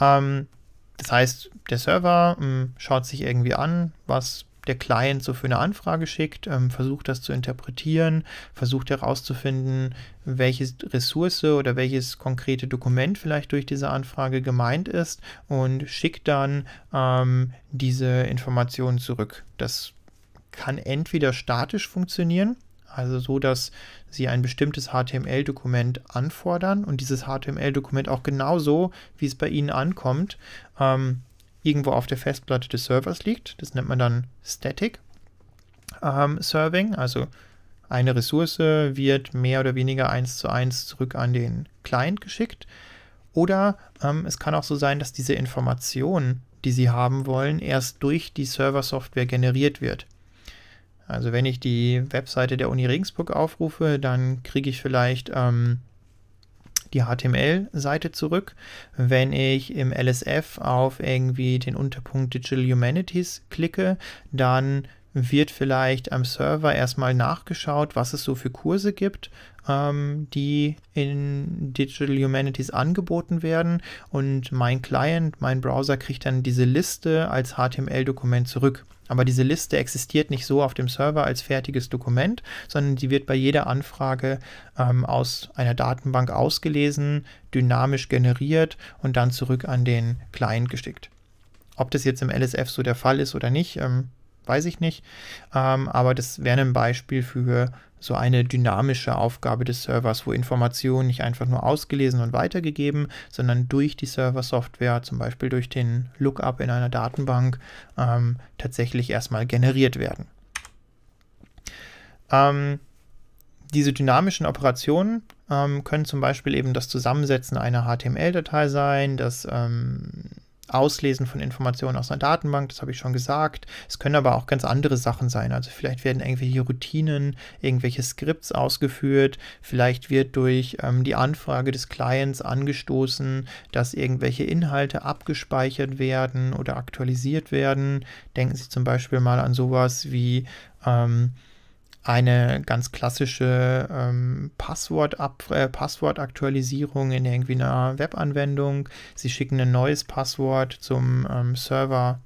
Ähm, das heißt, der Server ähm, schaut sich irgendwie an, was der Client so für eine Anfrage schickt, ähm, versucht das zu interpretieren, versucht herauszufinden, welche Ressource oder welches konkrete Dokument vielleicht durch diese Anfrage gemeint ist und schickt dann ähm, diese Informationen zurück. Das kann entweder statisch funktionieren, also so, dass Sie ein bestimmtes HTML-Dokument anfordern und dieses HTML-Dokument auch genauso, wie es bei Ihnen ankommt, ähm, irgendwo auf der Festplatte des Servers liegt. Das nennt man dann Static ähm, Serving, also eine Ressource wird mehr oder weniger eins zu eins zurück an den Client geschickt. Oder ähm, es kann auch so sein, dass diese Information, die Sie haben wollen, erst durch die Server-Software generiert wird. Also wenn ich die Webseite der Uni Regensburg aufrufe, dann kriege ich vielleicht ähm, die HTML-Seite zurück. Wenn ich im LSF auf irgendwie den Unterpunkt Digital Humanities klicke, dann wird vielleicht am Server erstmal nachgeschaut, was es so für Kurse gibt, ähm, die in Digital Humanities angeboten werden. Und mein Client, mein Browser kriegt dann diese Liste als HTML-Dokument zurück. Aber diese Liste existiert nicht so auf dem Server als fertiges Dokument, sondern sie wird bei jeder Anfrage ähm, aus einer Datenbank ausgelesen, dynamisch generiert und dann zurück an den Client geschickt. Ob das jetzt im LSF so der Fall ist oder nicht, ähm, weiß ich nicht. Ähm, aber das wäre ein Beispiel für so eine dynamische Aufgabe des Servers, wo Informationen nicht einfach nur ausgelesen und weitergegeben, sondern durch die Server-Software, zum Beispiel durch den Lookup in einer Datenbank, ähm, tatsächlich erstmal generiert werden. Ähm, diese dynamischen Operationen ähm, können zum Beispiel eben das Zusammensetzen einer HTML-Datei sein, das ähm, Auslesen von Informationen aus einer Datenbank, das habe ich schon gesagt. Es können aber auch ganz andere Sachen sein. Also vielleicht werden irgendwelche Routinen, irgendwelche Skripts ausgeführt. Vielleicht wird durch ähm, die Anfrage des Clients angestoßen, dass irgendwelche Inhalte abgespeichert werden oder aktualisiert werden. Denken Sie zum Beispiel mal an sowas wie... Ähm, eine ganz klassische ähm, äh, Passwortaktualisierung in irgendwie einer Webanwendung. Sie schicken ein neues Passwort zum ähm, Server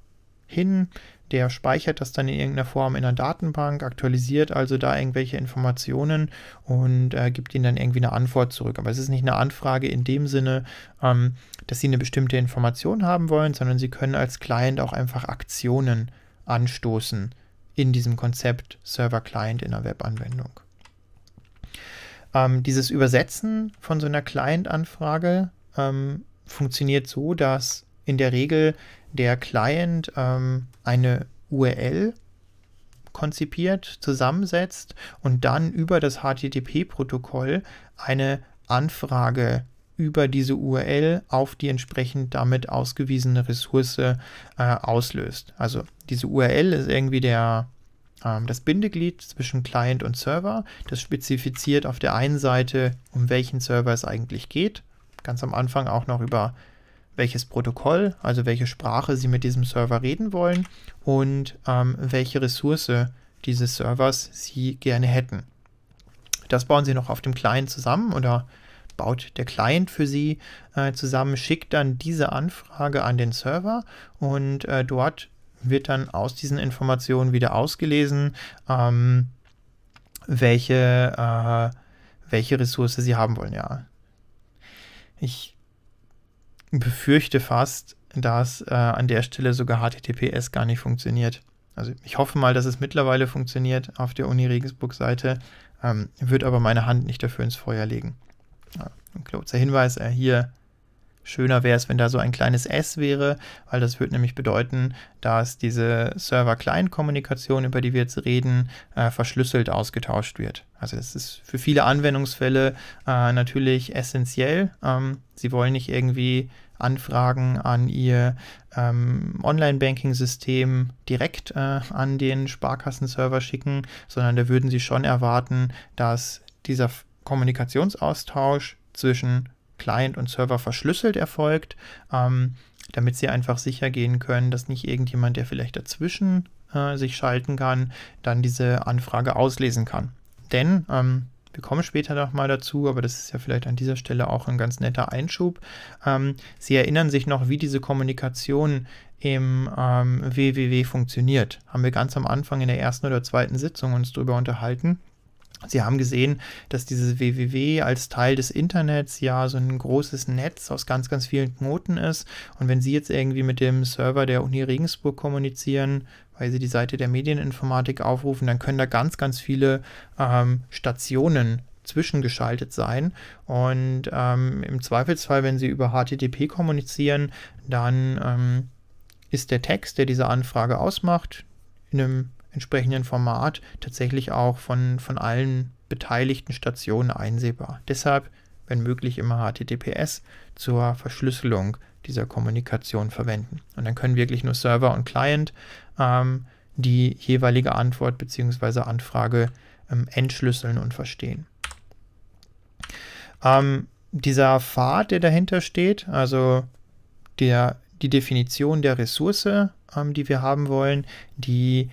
hin. Der speichert das dann in irgendeiner Form in einer Datenbank, aktualisiert also da irgendwelche Informationen und äh, gibt ihnen dann irgendwie eine Antwort zurück. Aber es ist nicht eine Anfrage in dem Sinne, ähm, dass sie eine bestimmte Information haben wollen, sondern sie können als Client auch einfach Aktionen anstoßen in diesem Konzept Server-Client in einer Webanwendung. Ähm, dieses Übersetzen von so einer Client-Anfrage ähm, funktioniert so, dass in der Regel der Client ähm, eine URL konzipiert, zusammensetzt und dann über das HTTP-Protokoll eine Anfrage über diese URL auf die entsprechend damit ausgewiesene Ressource äh, auslöst. Also diese URL ist irgendwie der, ähm, das Bindeglied zwischen Client und Server. Das spezifiziert auf der einen Seite, um welchen Server es eigentlich geht. Ganz am Anfang auch noch über welches Protokoll, also welche Sprache Sie mit diesem Server reden wollen und ähm, welche Ressource dieses Servers Sie gerne hätten. Das bauen Sie noch auf dem Client zusammen oder baut der Client für Sie äh, zusammen, schickt dann diese Anfrage an den Server und äh, dort wird dann aus diesen Informationen wieder ausgelesen, ähm, welche, äh, welche Ressource Sie haben wollen, ja. Ich befürchte fast, dass äh, an der Stelle sogar HTTPS gar nicht funktioniert. Also ich hoffe mal, dass es mittlerweile funktioniert auf der Uni Regensburg-Seite, ähm, wird aber meine Hand nicht dafür ins Feuer legen. Ja, ein kurzer Hinweis, äh, hier schöner wäre es, wenn da so ein kleines S wäre, weil das würde nämlich bedeuten, dass diese Server-Client-Kommunikation, über die wir jetzt reden, äh, verschlüsselt ausgetauscht wird. Also das ist für viele Anwendungsfälle äh, natürlich essentiell. Ähm, Sie wollen nicht irgendwie Anfragen an Ihr ähm, Online-Banking-System direkt äh, an den Sparkassen-Server schicken, sondern da würden Sie schon erwarten, dass dieser Kommunikationsaustausch zwischen Client und Server verschlüsselt erfolgt, ähm, damit sie einfach sicher gehen können, dass nicht irgendjemand, der vielleicht dazwischen äh, sich schalten kann, dann diese Anfrage auslesen kann. Denn ähm, wir kommen später nochmal dazu, aber das ist ja vielleicht an dieser Stelle auch ein ganz netter Einschub. Ähm, Sie erinnern sich noch, wie diese Kommunikation im ähm, WWW funktioniert. Haben wir ganz am Anfang in der ersten oder zweiten Sitzung uns darüber unterhalten. Sie haben gesehen, dass dieses www als Teil des Internets ja so ein großes Netz aus ganz, ganz vielen Knoten ist. Und wenn Sie jetzt irgendwie mit dem Server der Uni Regensburg kommunizieren, weil Sie die Seite der Medieninformatik aufrufen, dann können da ganz, ganz viele ähm, Stationen zwischengeschaltet sein. Und ähm, im Zweifelsfall, wenn Sie über HTTP kommunizieren, dann ähm, ist der Text, der diese Anfrage ausmacht, in einem entsprechenden Format tatsächlich auch von, von allen beteiligten Stationen einsehbar. Deshalb, wenn möglich, immer HTTPS zur Verschlüsselung dieser Kommunikation verwenden. Und dann können wirklich nur Server und Client ähm, die jeweilige Antwort bzw. Anfrage ähm, entschlüsseln und verstehen. Ähm, dieser Pfad, der dahinter steht, also der, die Definition der Ressource, ähm, die wir haben wollen, die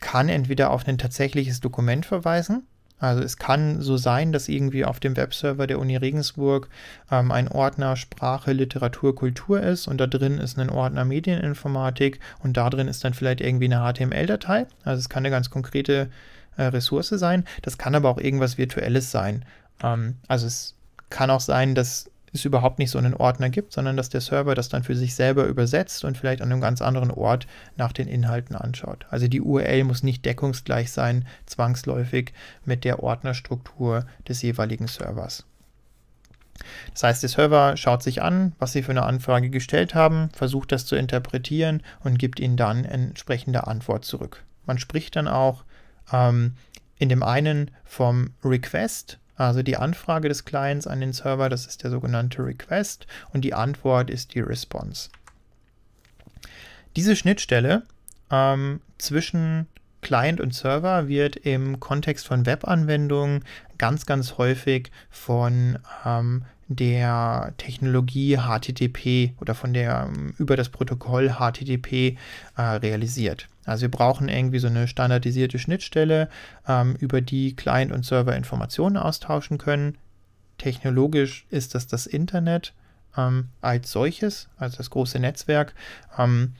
kann entweder auf ein tatsächliches Dokument verweisen. Also es kann so sein, dass irgendwie auf dem Webserver der Uni Regensburg ähm, ein Ordner Sprache, Literatur, Kultur ist und da drin ist ein Ordner Medieninformatik und da drin ist dann vielleicht irgendwie eine HTML-Datei. Also es kann eine ganz konkrete äh, Ressource sein. Das kann aber auch irgendwas Virtuelles sein. Ähm, also es kann auch sein, dass es überhaupt nicht so einen Ordner gibt, sondern dass der Server das dann für sich selber übersetzt und vielleicht an einem ganz anderen Ort nach den Inhalten anschaut. Also die URL muss nicht deckungsgleich sein, zwangsläufig mit der Ordnerstruktur des jeweiligen Servers. Das heißt, der Server schaut sich an, was Sie für eine Anfrage gestellt haben, versucht das zu interpretieren und gibt Ihnen dann entsprechende Antwort zurück. Man spricht dann auch ähm, in dem einen vom Request, also die Anfrage des Clients an den Server, das ist der sogenannte Request und die Antwort ist die Response. Diese Schnittstelle ähm, zwischen Client und Server wird im Kontext von Webanwendungen ganz, ganz häufig von ähm, der Technologie HTTP oder von der ähm, über das Protokoll HTTP äh, realisiert. Also wir brauchen irgendwie so eine standardisierte Schnittstelle, ähm, über die Client und Server Informationen austauschen können. Technologisch ist das das Internet ähm, als solches, also das große Netzwerk, ähm,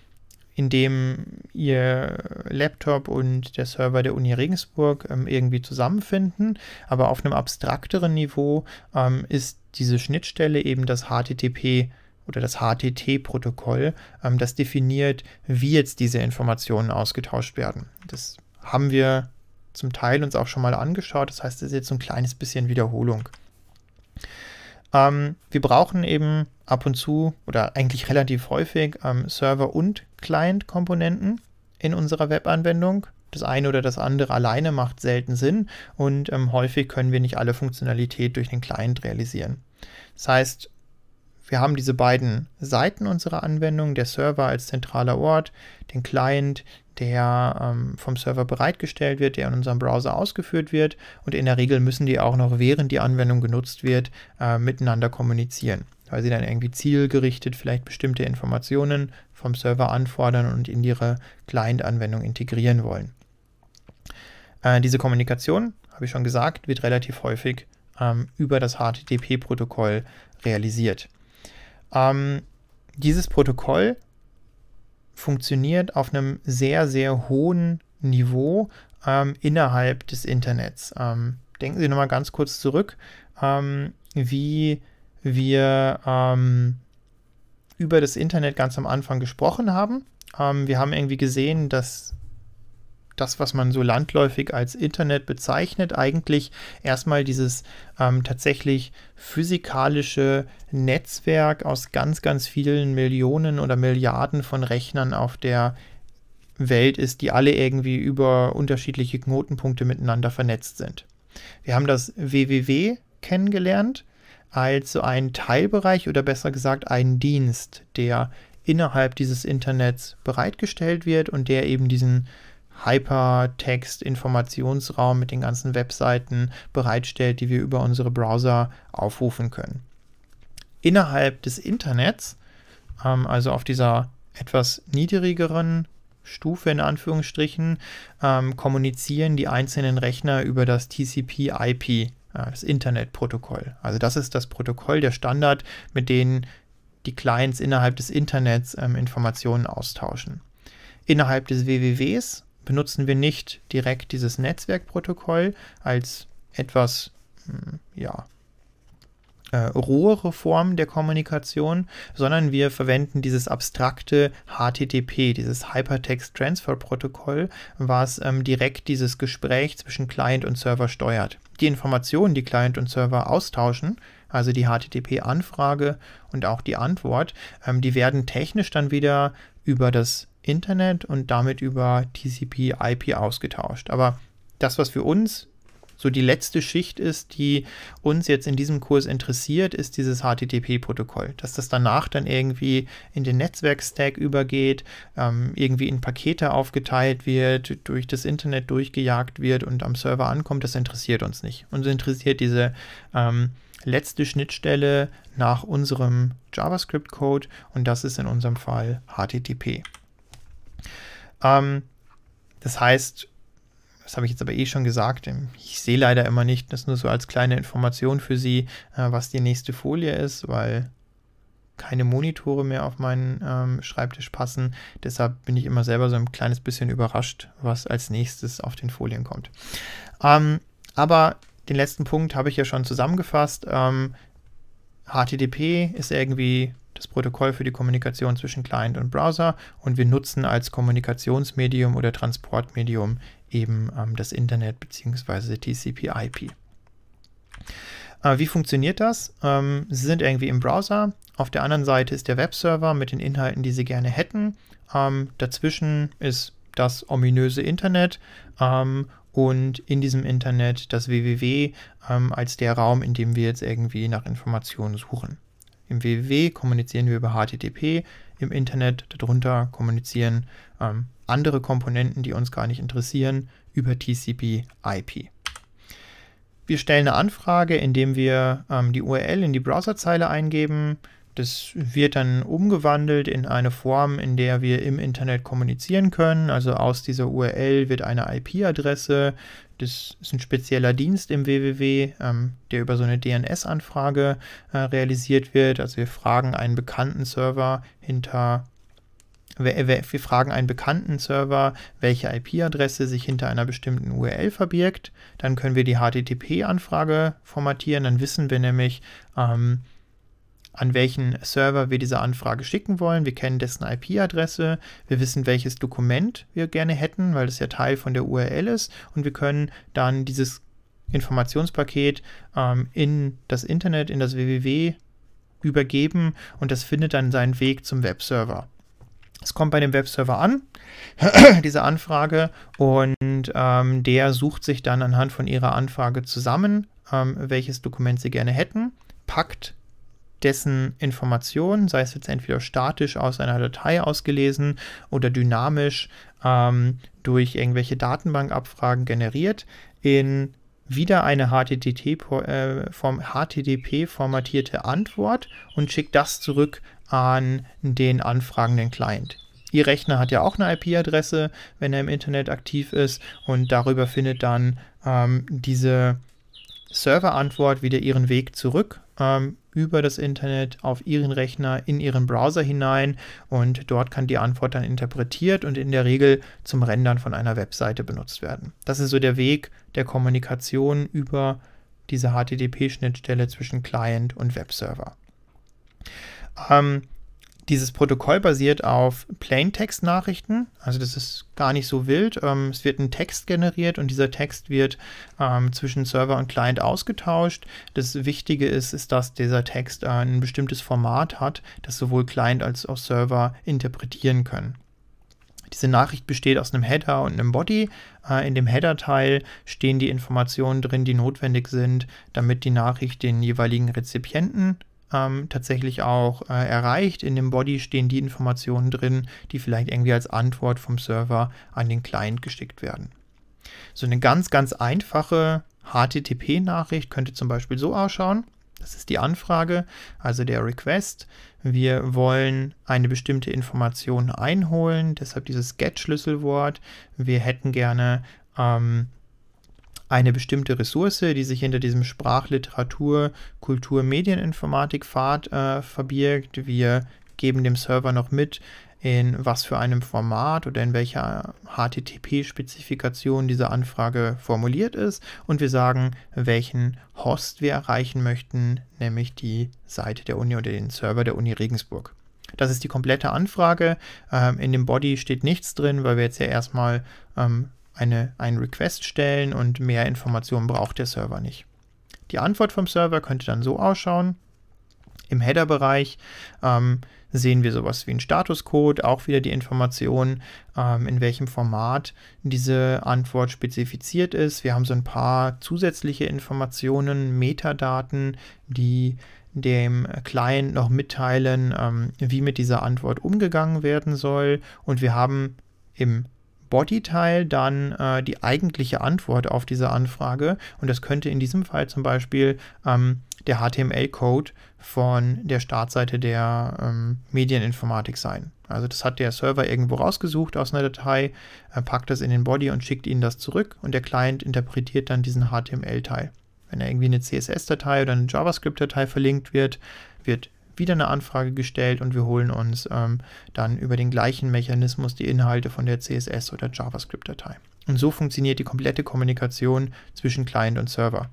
in dem ihr Laptop und der Server der Uni Regensburg ähm, irgendwie zusammenfinden. Aber auf einem abstrakteren Niveau ähm, ist diese Schnittstelle eben das HTTP-Netzwerk oder das HTT-Protokoll, ähm, das definiert, wie jetzt diese Informationen ausgetauscht werden. Das haben wir zum Teil uns auch schon mal angeschaut. Das heißt, das ist jetzt so ein kleines bisschen Wiederholung. Ähm, wir brauchen eben ab und zu oder eigentlich relativ häufig ähm, Server- und Client-Komponenten in unserer Webanwendung. Das eine oder das andere alleine macht selten Sinn und ähm, häufig können wir nicht alle Funktionalität durch den Client realisieren. Das heißt, wir haben diese beiden Seiten unserer Anwendung, der Server als zentraler Ort, den Client, der ähm, vom Server bereitgestellt wird, der in unserem Browser ausgeführt wird und in der Regel müssen die auch noch während die Anwendung genutzt wird äh, miteinander kommunizieren, weil sie dann irgendwie zielgerichtet vielleicht bestimmte Informationen vom Server anfordern und in ihre Client-Anwendung integrieren wollen. Äh, diese Kommunikation, habe ich schon gesagt, wird relativ häufig ähm, über das HTTP-Protokoll realisiert. Ähm, dieses Protokoll funktioniert auf einem sehr, sehr hohen Niveau ähm, innerhalb des Internets. Ähm, denken Sie nochmal ganz kurz zurück, ähm, wie wir ähm, über das Internet ganz am Anfang gesprochen haben. Ähm, wir haben irgendwie gesehen, dass das, was man so landläufig als Internet bezeichnet, eigentlich erstmal dieses ähm, tatsächlich physikalische Netzwerk aus ganz, ganz vielen Millionen oder Milliarden von Rechnern auf der Welt ist, die alle irgendwie über unterschiedliche Knotenpunkte miteinander vernetzt sind. Wir haben das WWW kennengelernt als so einen Teilbereich oder besser gesagt einen Dienst, der innerhalb dieses Internets bereitgestellt wird und der eben diesen Hypertext, Informationsraum mit den ganzen Webseiten bereitstellt, die wir über unsere Browser aufrufen können. Innerhalb des Internets, ähm, also auf dieser etwas niedrigeren Stufe in Anführungsstrichen, ähm, kommunizieren die einzelnen Rechner über das TCP-IP, äh, das Internetprotokoll. Also das ist das Protokoll, der Standard, mit dem die Clients innerhalb des Internets ähm, Informationen austauschen. Innerhalb des WWWs benutzen wir nicht direkt dieses Netzwerkprotokoll als etwas, hm, ja, äh, rohere Form der Kommunikation, sondern wir verwenden dieses abstrakte HTTP, dieses Hypertext Transfer Protokoll, was ähm, direkt dieses Gespräch zwischen Client und Server steuert. Die Informationen, die Client und Server austauschen, also die HTTP-Anfrage und auch die Antwort, ähm, die werden technisch dann wieder über das Internet und damit über TCP/IP ausgetauscht. Aber das, was für uns so die letzte Schicht ist, die uns jetzt in diesem Kurs interessiert, ist dieses HTTP-Protokoll. Dass das danach dann irgendwie in den Netzwerkstack übergeht, ähm, irgendwie in Pakete aufgeteilt wird, durch das Internet durchgejagt wird und am Server ankommt, das interessiert uns nicht. Uns interessiert diese ähm, letzte Schnittstelle nach unserem JavaScript-Code und das ist in unserem Fall HTTP. Ähm, das heißt, das habe ich jetzt aber eh schon gesagt, ähm, ich sehe leider immer nicht, das nur so als kleine Information für Sie, äh, was die nächste Folie ist, weil keine Monitore mehr auf meinen ähm, Schreibtisch passen. Deshalb bin ich immer selber so ein kleines bisschen überrascht, was als nächstes auf den Folien kommt. Ähm, aber den letzten Punkt habe ich ja schon zusammengefasst. Ähm, HTTP ist irgendwie das Protokoll für die Kommunikation zwischen Client und Browser und wir nutzen als Kommunikationsmedium oder Transportmedium eben ähm, das Internet bzw. TCP/IP. Äh, wie funktioniert das? Ähm, Sie sind irgendwie im Browser. Auf der anderen Seite ist der Webserver mit den Inhalten, die Sie gerne hätten. Ähm, dazwischen ist das ominöse Internet ähm, und in diesem Internet das www ähm, als der Raum, in dem wir jetzt irgendwie nach Informationen suchen. Im WWW kommunizieren wir über HTTP, im Internet darunter kommunizieren ähm, andere Komponenten, die uns gar nicht interessieren, über TCP/IP. Wir stellen eine Anfrage, indem wir ähm, die URL in die Browserzeile eingeben, das wird dann umgewandelt in eine Form, in der wir im Internet kommunizieren können. Also aus dieser URL wird eine IP-Adresse. Das ist ein spezieller Dienst im www, ähm, der über so eine DNS-Anfrage äh, realisiert wird. Also wir fragen einen bekannten Server hinter wir fragen einen bekannten Server, welche IP-Adresse sich hinter einer bestimmten URL verbirgt. Dann können wir die HTTP-Anfrage formatieren. Dann wissen wir nämlich, ähm, an welchen Server wir diese Anfrage schicken wollen. Wir kennen dessen IP-Adresse, wir wissen, welches Dokument wir gerne hätten, weil das ja Teil von der URL ist und wir können dann dieses Informationspaket ähm, in das Internet, in das www übergeben und das findet dann seinen Weg zum Webserver. Es kommt bei dem Webserver an, diese Anfrage, und ähm, der sucht sich dann anhand von ihrer Anfrage zusammen, ähm, welches Dokument sie gerne hätten, packt dessen Informationen, sei es jetzt entweder statisch aus einer Datei ausgelesen oder dynamisch ähm, durch irgendwelche Datenbankabfragen generiert, in wieder eine HTTP-formatierte äh, Antwort und schickt das zurück an den anfragenden Client. Ihr Rechner hat ja auch eine IP-Adresse, wenn er im Internet aktiv ist und darüber findet dann ähm, diese Serverantwort wieder ihren Weg zurück ähm, über das Internet auf Ihren Rechner in Ihren Browser hinein und dort kann die Antwort dann interpretiert und in der Regel zum Rendern von einer Webseite benutzt werden. Das ist so der Weg der Kommunikation über diese HTTP-Schnittstelle zwischen Client und Webserver. Ähm, dieses Protokoll basiert auf Plaintext-Nachrichten, also das ist gar nicht so wild. Ähm, es wird ein Text generiert und dieser Text wird ähm, zwischen Server und Client ausgetauscht. Das Wichtige ist, ist, dass dieser Text äh, ein bestimmtes Format hat, das sowohl Client als auch Server interpretieren können. Diese Nachricht besteht aus einem Header und einem Body. Äh, in dem Header-Teil stehen die Informationen drin, die notwendig sind, damit die Nachricht den jeweiligen Rezipienten ähm, tatsächlich auch äh, erreicht. In dem Body stehen die Informationen drin, die vielleicht irgendwie als Antwort vom Server an den Client geschickt werden. So eine ganz, ganz einfache HTTP-Nachricht könnte zum Beispiel so ausschauen. Das ist die Anfrage, also der Request. Wir wollen eine bestimmte Information einholen, deshalb dieses Get-Schlüsselwort. Wir hätten gerne ähm, eine bestimmte Ressource, die sich hinter diesem Sprachliteratur, Kultur, Medieninformatik-Pfad äh, verbirgt. Wir geben dem Server noch mit, in was für einem Format oder in welcher HTTP-Spezifikation diese Anfrage formuliert ist und wir sagen, welchen Host wir erreichen möchten, nämlich die Seite der Uni oder den Server der Uni Regensburg. Das ist die komplette Anfrage. Ähm, in dem Body steht nichts drin, weil wir jetzt ja erstmal ähm, eine, einen Request stellen und mehr Informationen braucht der Server nicht. Die Antwort vom Server könnte dann so ausschauen. Im Header-Bereich ähm, sehen wir sowas wie einen Statuscode, auch wieder die Information, ähm, in welchem Format diese Antwort spezifiziert ist. Wir haben so ein paar zusätzliche Informationen, Metadaten, die dem Client noch mitteilen, ähm, wie mit dieser Antwort umgegangen werden soll. Und wir haben im Bodyteil dann äh, die eigentliche Antwort auf diese Anfrage. Und das könnte in diesem Fall zum Beispiel ähm, der HTML-Code von der Startseite der ähm, Medieninformatik sein. Also das hat der Server irgendwo rausgesucht aus einer Datei, äh, packt das in den Body und schickt ihnen das zurück und der Client interpretiert dann diesen HTML-Teil. Wenn er irgendwie eine CSS-Datei oder eine JavaScript-Datei verlinkt wird, wird wieder eine Anfrage gestellt und wir holen uns ähm, dann über den gleichen Mechanismus die Inhalte von der CSS- oder JavaScript-Datei. Und so funktioniert die komplette Kommunikation zwischen Client und Server.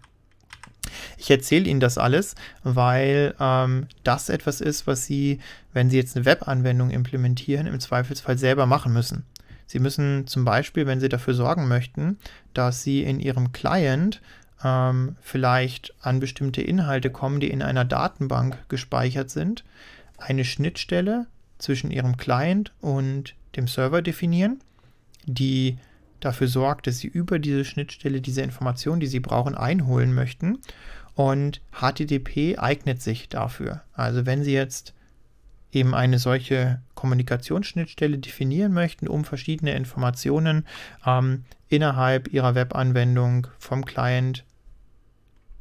Ich erzähle Ihnen das alles, weil ähm, das etwas ist, was Sie, wenn Sie jetzt eine Web-Anwendung implementieren, im Zweifelsfall selber machen müssen. Sie müssen zum Beispiel, wenn Sie dafür sorgen möchten, dass Sie in Ihrem Client ähm, vielleicht an bestimmte Inhalte kommen, die in einer Datenbank gespeichert sind, eine Schnittstelle zwischen ihrem Client und dem Server definieren, die dafür sorgt, dass sie über diese Schnittstelle diese Informationen, die sie brauchen, einholen möchten. Und HTTP eignet sich dafür. Also wenn Sie jetzt eben eine solche Kommunikationsschnittstelle definieren möchten, um verschiedene Informationen ähm, innerhalb Ihrer Webanwendung vom Client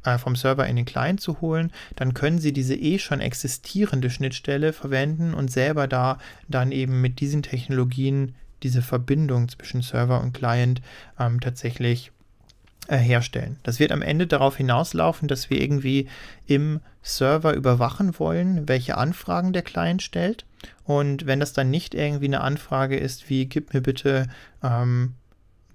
äh, vom Server in den Client zu holen, dann können Sie diese eh schon existierende Schnittstelle verwenden und selber da dann eben mit diesen Technologien diese Verbindung zwischen Server und Client ähm, tatsächlich äh, herstellen. Das wird am Ende darauf hinauslaufen, dass wir irgendwie im Server überwachen wollen, welche Anfragen der Client stellt. Und wenn das dann nicht irgendwie eine Anfrage ist, wie gib mir bitte ähm,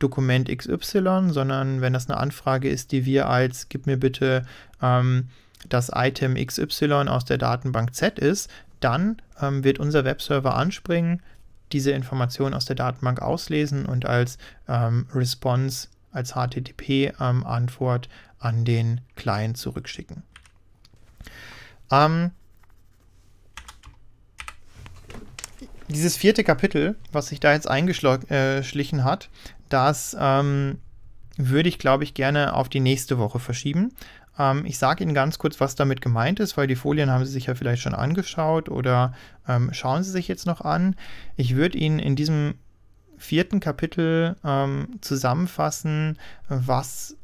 Dokument XY, sondern wenn das eine Anfrage ist, die wir als gib mir bitte ähm, das Item XY aus der Datenbank Z ist, dann ähm, wird unser Webserver anspringen, diese Information aus der Datenbank auslesen und als ähm, Response, als HTTP-Antwort ähm, an den Client zurückschicken. Ähm, dieses vierte Kapitel, was sich da jetzt eingeschlichen äh, hat, das ähm, würde ich, glaube ich, gerne auf die nächste Woche verschieben. Ähm, ich sage Ihnen ganz kurz, was damit gemeint ist, weil die Folien haben Sie sich ja vielleicht schon angeschaut oder ähm, schauen Sie sich jetzt noch an. Ich würde Ihnen in diesem vierten Kapitel ähm, zusammenfassen, was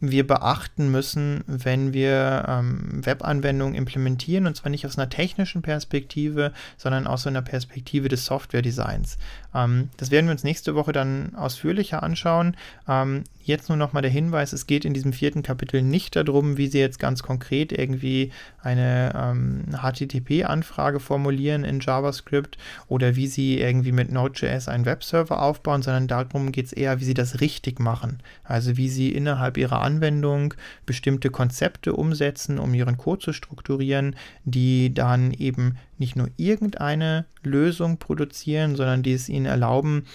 wir beachten müssen, wenn wir ähm, Webanwendungen implementieren, und zwar nicht aus einer technischen Perspektive, sondern aus einer Perspektive des Software-Designs. Ähm, das werden wir uns nächste Woche dann ausführlicher anschauen. Ähm, jetzt nur nochmal der Hinweis, es geht in diesem vierten Kapitel nicht darum, wie Sie jetzt ganz konkret irgendwie eine ähm, HTTP-Anfrage formulieren in JavaScript oder wie Sie irgendwie mit Node.js einen Webserver aufbauen, sondern darum geht es eher, wie Sie das richtig machen. Also wie Sie innerhalb Ihrer Anwendung bestimmte Konzepte umsetzen, um Ihren Code zu strukturieren, die dann eben nicht nur irgendeine Lösung produzieren, sondern die es ihnen erlauben,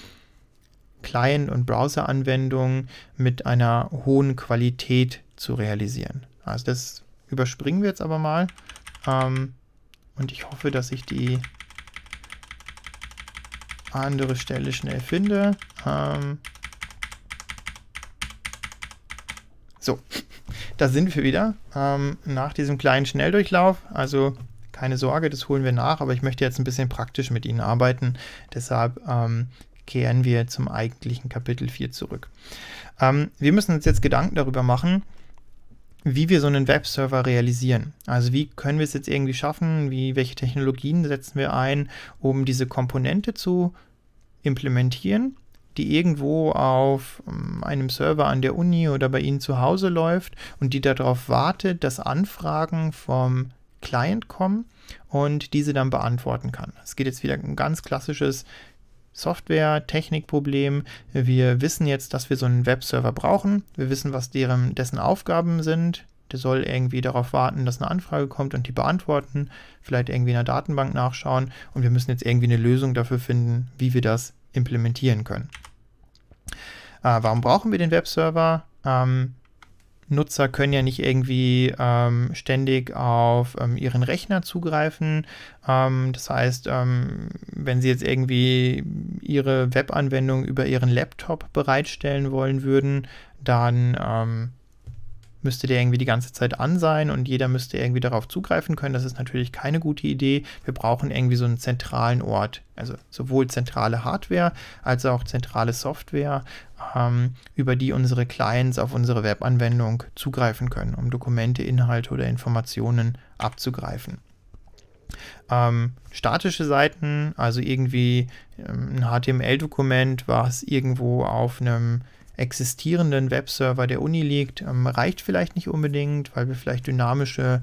Client- und Browser-Anwendungen mit einer hohen Qualität zu realisieren. Also das überspringen wir jetzt aber mal. Ähm, und ich hoffe, dass ich die andere Stelle schnell finde. Ähm, so, da sind wir wieder ähm, nach diesem kleinen Schnelldurchlauf. Also keine Sorge, das holen wir nach, aber ich möchte jetzt ein bisschen praktisch mit Ihnen arbeiten. Deshalb ähm, kehren wir zum eigentlichen Kapitel 4 zurück. Ähm, wir müssen uns jetzt Gedanken darüber machen, wie wir so einen Webserver realisieren. Also wie können wir es jetzt irgendwie schaffen, wie, welche Technologien setzen wir ein, um diese Komponente zu implementieren, die irgendwo auf ähm, einem Server an der Uni oder bei Ihnen zu Hause läuft und die darauf wartet, dass Anfragen vom Client kommen und diese dann beantworten kann. Es geht jetzt wieder um ein ganz klassisches Software, Technikproblem. Wir wissen jetzt, dass wir so einen Webserver brauchen. Wir wissen, was deren, dessen Aufgaben sind. Der soll irgendwie darauf warten, dass eine Anfrage kommt und die beantworten, vielleicht irgendwie in der Datenbank nachschauen und wir müssen jetzt irgendwie eine Lösung dafür finden, wie wir das implementieren können. Äh, warum brauchen wir den Webserver? Ähm, Nutzer können ja nicht irgendwie ähm, ständig auf ähm, ihren Rechner zugreifen. Ähm, das heißt, ähm, wenn sie jetzt irgendwie ihre Webanwendung über ihren Laptop bereitstellen wollen würden, dann ähm, müsste der irgendwie die ganze Zeit an sein und jeder müsste irgendwie darauf zugreifen können. Das ist natürlich keine gute Idee. Wir brauchen irgendwie so einen zentralen Ort. Also sowohl zentrale Hardware als auch zentrale Software, ähm, über die unsere Clients auf unsere Webanwendung zugreifen können, um Dokumente, Inhalte oder Informationen abzugreifen. Ähm, statische Seiten, also irgendwie ähm, ein HTML-Dokument, was irgendwo auf einem existierenden Webserver der Uni liegt, ähm, reicht vielleicht nicht unbedingt, weil wir vielleicht dynamische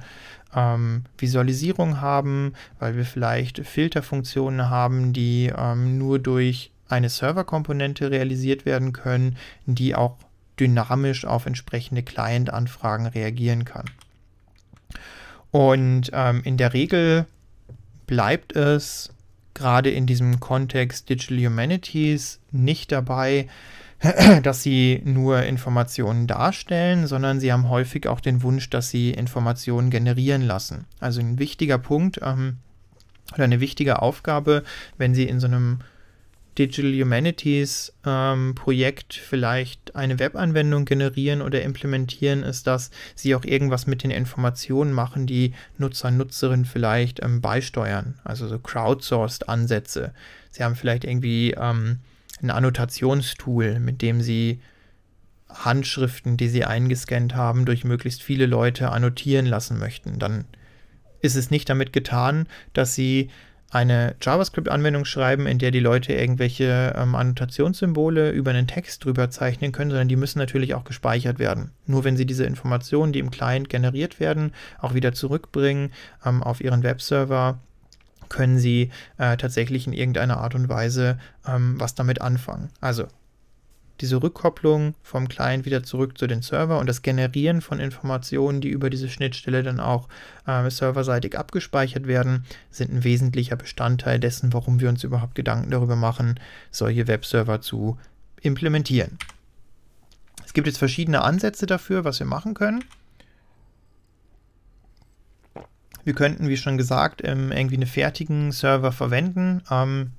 ähm, Visualisierung haben, weil wir vielleicht Filterfunktionen haben, die ähm, nur durch eine Serverkomponente realisiert werden können, die auch dynamisch auf entsprechende Client-Anfragen reagieren kann. Und ähm, in der Regel bleibt es gerade in diesem Kontext Digital Humanities nicht dabei, dass sie nur Informationen darstellen, sondern sie haben häufig auch den Wunsch, dass sie Informationen generieren lassen. Also ein wichtiger Punkt ähm, oder eine wichtige Aufgabe, wenn sie in so einem Digital Humanities ähm, Projekt vielleicht eine Webanwendung generieren oder implementieren, ist, dass sie auch irgendwas mit den Informationen machen, die Nutzer, Nutzerinnen vielleicht ähm, beisteuern. Also so crowdsourced Ansätze. Sie haben vielleicht irgendwie ähm, ein Annotationstool, mit dem sie Handschriften, die sie eingescannt haben, durch möglichst viele Leute annotieren lassen möchten. Dann ist es nicht damit getan, dass sie eine JavaScript-Anwendung schreiben, in der die Leute irgendwelche ähm, Annotationssymbole über einen Text drüber zeichnen können, sondern die müssen natürlich auch gespeichert werden. Nur wenn sie diese Informationen, die im Client generiert werden, auch wieder zurückbringen ähm, auf ihren Webserver, können sie äh, tatsächlich in irgendeiner Art und Weise ähm, was damit anfangen. Also diese Rückkopplung vom Client wieder zurück zu den Server und das Generieren von Informationen, die über diese Schnittstelle dann auch äh, serverseitig abgespeichert werden, sind ein wesentlicher Bestandteil dessen, warum wir uns überhaupt Gedanken darüber machen, solche Webserver zu implementieren. Es gibt jetzt verschiedene Ansätze dafür, was wir machen können. Wir könnten, wie schon gesagt, ähm, irgendwie einen fertigen Server verwenden. Ähm,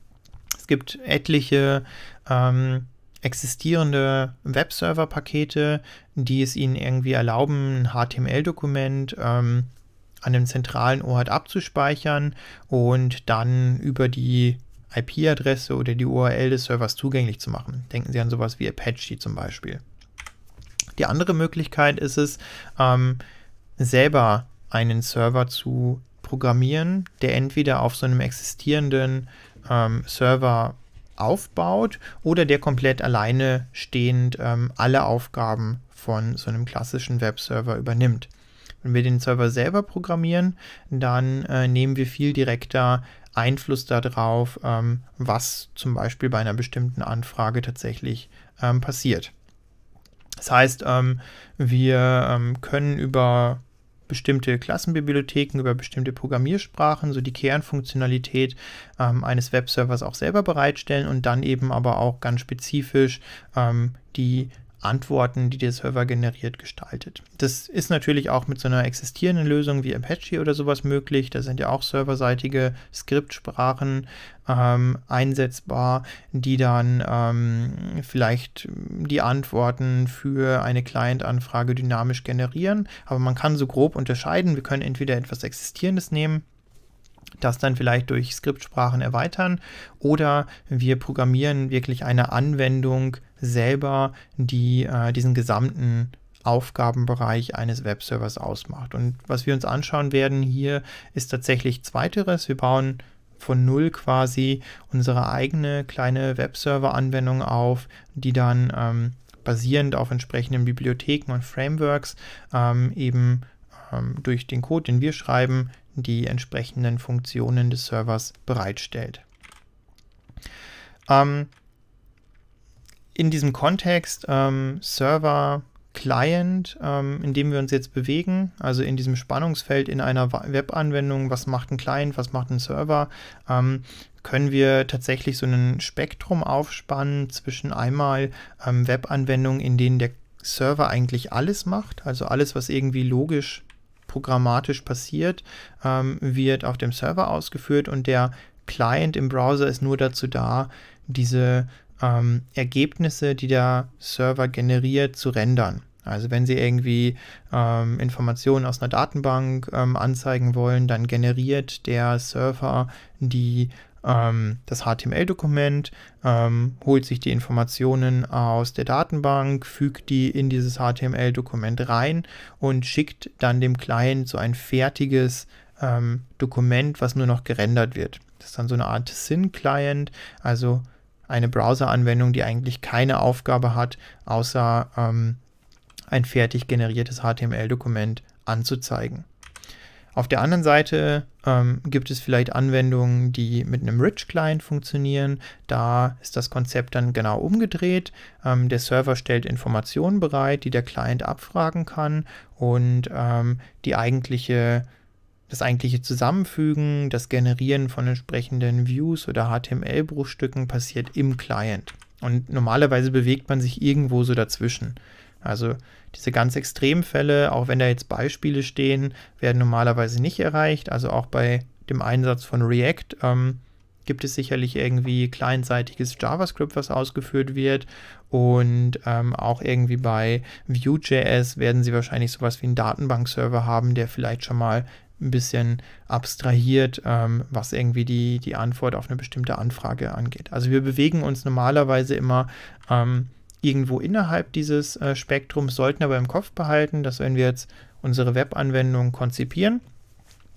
es gibt etliche ähm, existierende Webserver-Pakete, die es ihnen irgendwie erlauben, ein HTML-Dokument ähm, an einem zentralen Ort abzuspeichern und dann über die IP-Adresse oder die URL des Servers zugänglich zu machen. Denken Sie an sowas wie Apache zum Beispiel. Die andere Möglichkeit ist es, ähm, selber einen Server zu programmieren, der entweder auf so einem existierenden ähm, Server aufbaut oder der komplett alleine stehend ähm, alle Aufgaben von so einem klassischen Webserver übernimmt. Wenn wir den Server selber programmieren, dann äh, nehmen wir viel direkter Einfluss darauf, ähm, was zum Beispiel bei einer bestimmten Anfrage tatsächlich ähm, passiert. Das heißt, ähm, wir ähm, können über bestimmte Klassenbibliotheken, über bestimmte Programmiersprachen, so die Kernfunktionalität ähm, eines Webservers auch selber bereitstellen und dann eben aber auch ganz spezifisch ähm, die Antworten, die der Server generiert, gestaltet. Das ist natürlich auch mit so einer existierenden Lösung wie Apache oder sowas möglich. Da sind ja auch serverseitige Skriptsprachen ähm, einsetzbar, die dann ähm, vielleicht die Antworten für eine Client-Anfrage dynamisch generieren. Aber man kann so grob unterscheiden. Wir können entweder etwas Existierendes nehmen das dann vielleicht durch Skriptsprachen erweitern oder wir programmieren wirklich eine Anwendung selber, die äh, diesen gesamten Aufgabenbereich eines Webservers ausmacht. Und was wir uns anschauen werden hier, ist tatsächlich zweiteres. Wir bauen von null quasi unsere eigene kleine Webserver-Anwendung auf, die dann ähm, basierend auf entsprechenden Bibliotheken und Frameworks ähm, eben ähm, durch den Code, den wir schreiben, die entsprechenden Funktionen des Servers bereitstellt. Ähm, in diesem Kontext ähm, Server, Client, ähm, in dem wir uns jetzt bewegen, also in diesem Spannungsfeld in einer Webanwendung, was macht ein Client, was macht ein Server, ähm, können wir tatsächlich so ein Spektrum aufspannen zwischen einmal ähm, Webanwendungen, in denen der Server eigentlich alles macht, also alles, was irgendwie logisch programmatisch passiert, ähm, wird auf dem Server ausgeführt und der Client im Browser ist nur dazu da, diese ähm, Ergebnisse, die der Server generiert, zu rendern. Also wenn Sie irgendwie ähm, Informationen aus einer Datenbank ähm, anzeigen wollen, dann generiert der Server die, ähm, das HTML-Dokument, ähm, holt sich die Informationen aus der Datenbank, fügt die in dieses HTML-Dokument rein und schickt dann dem Client so ein fertiges ähm, Dokument, was nur noch gerendert wird. Das ist dann so eine Art Syn-Client, also eine Browser-Anwendung, die eigentlich keine Aufgabe hat, außer ähm, ein fertig generiertes HTML-Dokument anzuzeigen. Auf der anderen Seite ähm, gibt es vielleicht Anwendungen, die mit einem Rich-Client funktionieren. Da ist das Konzept dann genau umgedreht. Ähm, der Server stellt Informationen bereit, die der Client abfragen kann und ähm, die eigentliche das eigentliche Zusammenfügen, das Generieren von entsprechenden Views oder HTML-Bruchstücken passiert im Client. Und normalerweise bewegt man sich irgendwo so dazwischen. Also diese ganz Extremfälle, auch wenn da jetzt Beispiele stehen, werden normalerweise nicht erreicht. Also auch bei dem Einsatz von React ähm, gibt es sicherlich irgendwie clientseitiges JavaScript, was ausgeführt wird. Und ähm, auch irgendwie bei Vue.js werden sie wahrscheinlich sowas wie einen Datenbankserver haben, der vielleicht schon mal ein bisschen abstrahiert, ähm, was irgendwie die, die Antwort auf eine bestimmte Anfrage angeht. Also wir bewegen uns normalerweise immer ähm, irgendwo innerhalb dieses äh, Spektrums, sollten aber im Kopf behalten, dass wenn wir jetzt unsere Webanwendung konzipieren,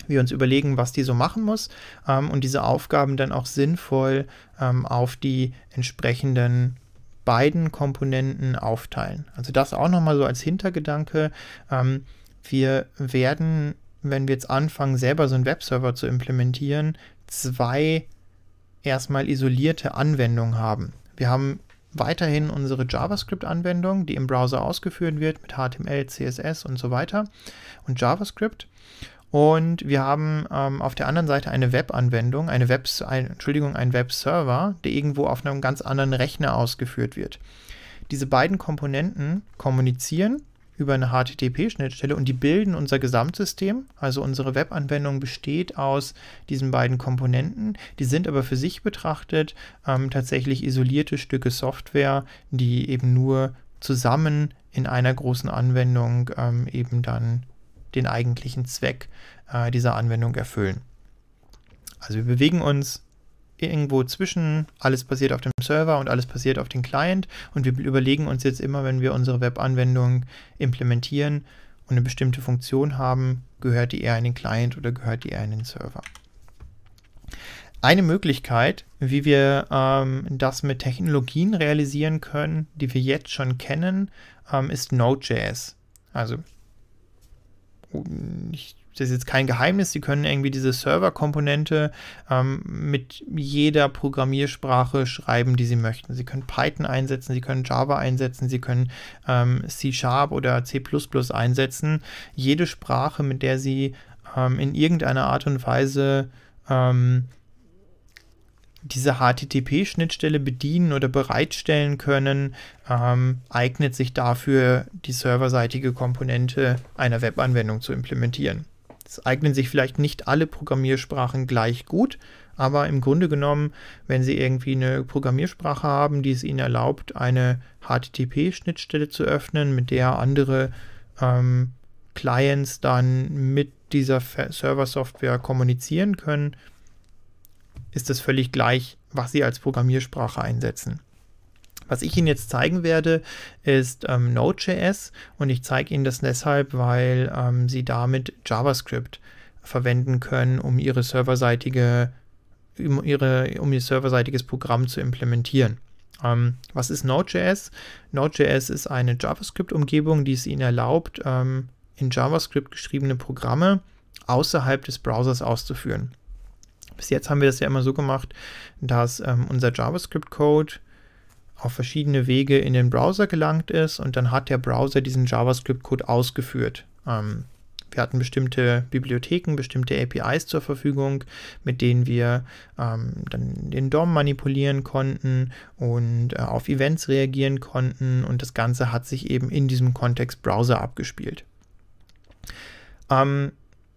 wir uns überlegen, was die so machen muss ähm, und diese Aufgaben dann auch sinnvoll ähm, auf die entsprechenden beiden Komponenten aufteilen. Also das auch nochmal so als Hintergedanke. Ähm, wir werden wenn wir jetzt anfangen, selber so einen Webserver zu implementieren, zwei erstmal isolierte Anwendungen haben. Wir haben weiterhin unsere JavaScript-Anwendung, die im Browser ausgeführt wird mit HTML, CSS und so weiter und JavaScript. Und wir haben ähm, auf der anderen Seite eine Web-Anwendung, eine Web, ein, Entschuldigung, einen Web-Server, der irgendwo auf einem ganz anderen Rechner ausgeführt wird. Diese beiden Komponenten kommunizieren über eine HTTP-Schnittstelle und die bilden unser Gesamtsystem. Also unsere Webanwendung besteht aus diesen beiden Komponenten. Die sind aber für sich betrachtet ähm, tatsächlich isolierte Stücke Software, die eben nur zusammen in einer großen Anwendung ähm, eben dann den eigentlichen Zweck äh, dieser Anwendung erfüllen. Also wir bewegen uns irgendwo zwischen, alles passiert auf dem Server und alles passiert auf dem Client und wir überlegen uns jetzt immer, wenn wir unsere Webanwendung implementieren und eine bestimmte Funktion haben, gehört die eher in den Client oder gehört die eher in den Server. Eine Möglichkeit, wie wir ähm, das mit Technologien realisieren können, die wir jetzt schon kennen, ähm, ist Node.js. Also oh, ich das ist jetzt kein Geheimnis, sie können irgendwie diese Server-Komponente ähm, mit jeder Programmiersprache schreiben, die sie möchten. Sie können Python einsetzen, sie können Java einsetzen, sie können ähm, C Sharp oder C einsetzen. Jede Sprache, mit der sie ähm, in irgendeiner Art und Weise ähm, diese HTTP-Schnittstelle bedienen oder bereitstellen können, ähm, eignet sich dafür, die serverseitige Komponente einer Webanwendung zu implementieren. Es eignen sich vielleicht nicht alle Programmiersprachen gleich gut, aber im Grunde genommen, wenn Sie irgendwie eine Programmiersprache haben, die es Ihnen erlaubt, eine HTTP-Schnittstelle zu öffnen, mit der andere ähm, Clients dann mit dieser Server-Software kommunizieren können, ist das völlig gleich, was Sie als Programmiersprache einsetzen. Was ich Ihnen jetzt zeigen werde, ist ähm, Node.js und ich zeige Ihnen das deshalb, weil ähm, Sie damit JavaScript verwenden können, um Ihre serverseitige, um, ihre, um Ihr serverseitiges Programm zu implementieren. Ähm, was ist Node.js? Node.js ist eine JavaScript-Umgebung, die es Ihnen erlaubt, ähm, in JavaScript geschriebene Programme außerhalb des Browsers auszuführen. Bis jetzt haben wir das ja immer so gemacht, dass ähm, unser JavaScript-Code auf verschiedene Wege in den Browser gelangt ist und dann hat der Browser diesen JavaScript-Code ausgeführt. Ähm, wir hatten bestimmte Bibliotheken, bestimmte APIs zur Verfügung, mit denen wir ähm, dann den DOM manipulieren konnten und äh, auf Events reagieren konnten und das Ganze hat sich eben in diesem Kontext Browser abgespielt. Ähm,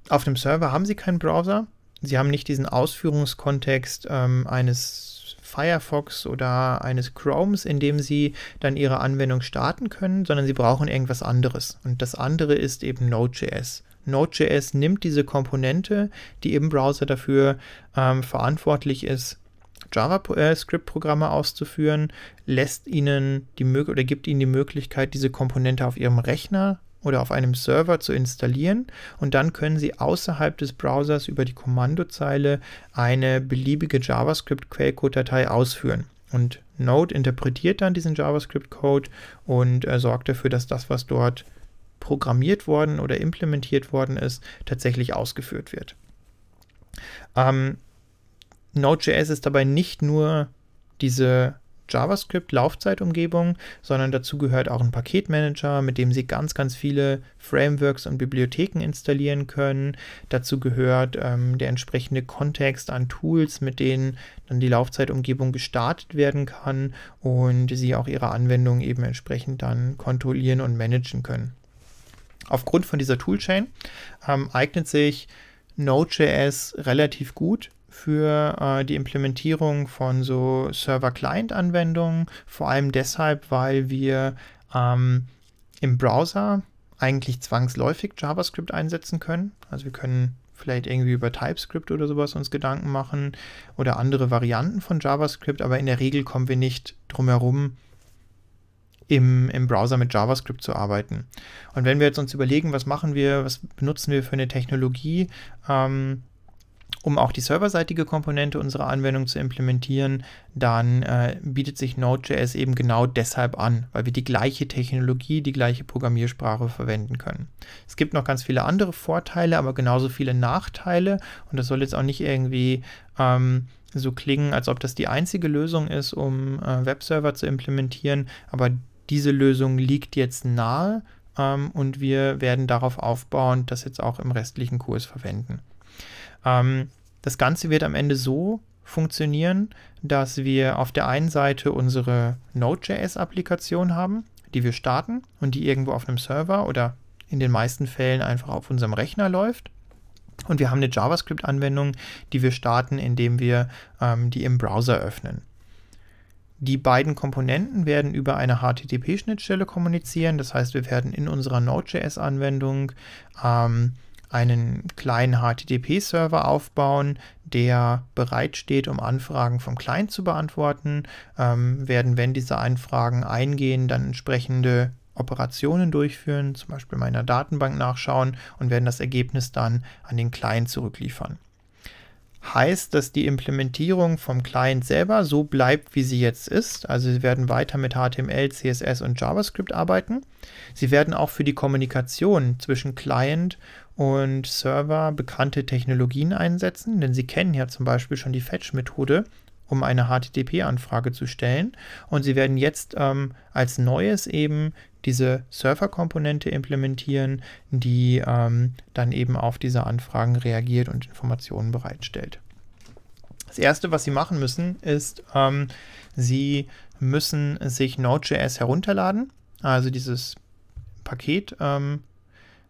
auf dem Server haben Sie keinen Browser. Sie haben nicht diesen Ausführungskontext ähm, eines Firefox oder eines Chromes, in dem sie dann ihre Anwendung starten können, sondern sie brauchen irgendwas anderes. Und das andere ist eben Node.js. Node.js nimmt diese Komponente, die im Browser dafür ähm, verantwortlich ist, JavaScript-Programme äh, auszuführen, lässt ihnen die oder gibt ihnen die Möglichkeit, diese Komponente auf ihrem Rechner oder auf einem Server zu installieren und dann können Sie außerhalb des Browsers über die Kommandozeile eine beliebige JavaScript-Quellcode-Datei ausführen. Und Node interpretiert dann diesen JavaScript-Code und äh, sorgt dafür, dass das, was dort programmiert worden oder implementiert worden ist, tatsächlich ausgeführt wird. Ähm, Node.js ist dabei nicht nur diese JavaScript-Laufzeitumgebung, sondern dazu gehört auch ein Paketmanager, mit dem Sie ganz, ganz viele Frameworks und Bibliotheken installieren können. Dazu gehört ähm, der entsprechende Kontext an Tools, mit denen dann die Laufzeitumgebung gestartet werden kann und Sie auch Ihre Anwendung eben entsprechend dann kontrollieren und managen können. Aufgrund von dieser Toolchain ähm, eignet sich Node.js relativ gut für äh, die Implementierung von so Server-Client-Anwendungen, vor allem deshalb, weil wir ähm, im Browser eigentlich zwangsläufig JavaScript einsetzen können. Also wir können vielleicht irgendwie über TypeScript oder sowas uns Gedanken machen oder andere Varianten von JavaScript, aber in der Regel kommen wir nicht drum herum, im, im Browser mit JavaScript zu arbeiten. Und wenn wir jetzt uns überlegen, was machen wir, was benutzen wir für eine Technologie, ähm, um auch die serverseitige Komponente unserer Anwendung zu implementieren, dann äh, bietet sich Node.js eben genau deshalb an, weil wir die gleiche Technologie, die gleiche Programmiersprache verwenden können. Es gibt noch ganz viele andere Vorteile, aber genauso viele Nachteile und das soll jetzt auch nicht irgendwie ähm, so klingen, als ob das die einzige Lösung ist, um äh, Webserver zu implementieren, aber diese Lösung liegt jetzt nahe ähm, und wir werden darauf aufbauend das jetzt auch im restlichen Kurs verwenden. Ähm, das Ganze wird am Ende so funktionieren, dass wir auf der einen Seite unsere Node.js-Applikation haben, die wir starten und die irgendwo auf einem Server oder in den meisten Fällen einfach auf unserem Rechner läuft. Und wir haben eine JavaScript-Anwendung, die wir starten, indem wir ähm, die im Browser öffnen. Die beiden Komponenten werden über eine HTTP-Schnittstelle kommunizieren. Das heißt, wir werden in unserer Node.js-Anwendung ähm, einen kleinen HTTP-Server aufbauen, der bereitsteht, um Anfragen vom Client zu beantworten, ähm, werden, wenn diese Anfragen eingehen, dann entsprechende Operationen durchführen, zum Beispiel meiner Datenbank nachschauen und werden das Ergebnis dann an den Client zurückliefern. Heißt, dass die Implementierung vom Client selber so bleibt, wie sie jetzt ist. Also sie werden weiter mit HTML, CSS und JavaScript arbeiten. Sie werden auch für die Kommunikation zwischen Client und Server bekannte Technologien einsetzen, denn sie kennen ja zum Beispiel schon die Fetch-Methode, um eine HTTP-Anfrage zu stellen. Und sie werden jetzt ähm, als Neues eben diese server komponente implementieren, die ähm, dann eben auf diese Anfragen reagiert und Informationen bereitstellt. Das Erste, was Sie machen müssen, ist, ähm, Sie müssen sich Node.js herunterladen, also dieses Paket ähm,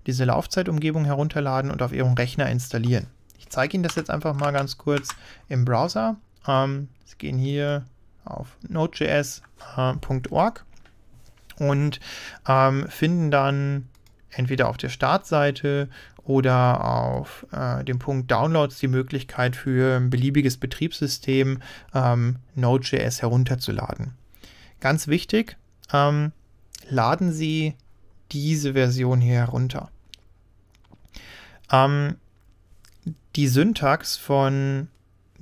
diese Laufzeitumgebung herunterladen und auf Ihrem Rechner installieren. Ich zeige Ihnen das jetzt einfach mal ganz kurz im Browser. Ähm, Sie gehen hier auf nodejs.org äh, und ähm, finden dann entweder auf der Startseite oder auf äh, dem Punkt Downloads die Möglichkeit für ein beliebiges Betriebssystem ähm, Node.js herunterzuladen. Ganz wichtig, ähm, laden Sie diese Version hier herunter. Ähm, die Syntax von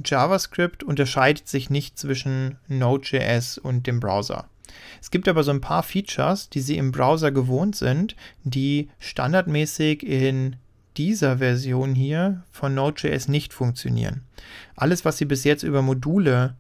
JavaScript unterscheidet sich nicht zwischen Node.js und dem Browser. Es gibt aber so ein paar Features, die Sie im Browser gewohnt sind, die standardmäßig in dieser Version hier von Node.js nicht funktionieren. Alles, was Sie bis jetzt über Module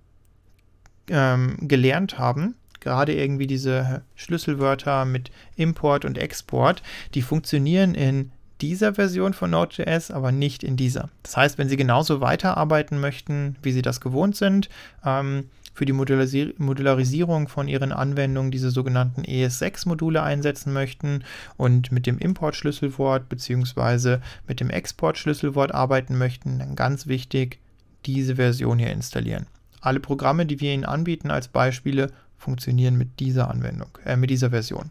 ähm, gelernt haben, gerade irgendwie diese Schlüsselwörter mit Import und Export, die funktionieren in dieser Version von Node.js, aber nicht in dieser. Das heißt, wenn Sie genauso weiterarbeiten möchten, wie Sie das gewohnt sind, ähm, für die Modularis Modularisierung von Ihren Anwendungen diese sogenannten ES6-Module einsetzen möchten und mit dem Import-Schlüsselwort bzw. mit dem Export-Schlüsselwort arbeiten möchten, dann ganz wichtig, diese Version hier installieren. Alle Programme, die wir Ihnen anbieten als Beispiele, funktionieren mit dieser Anwendung, äh, mit dieser Version.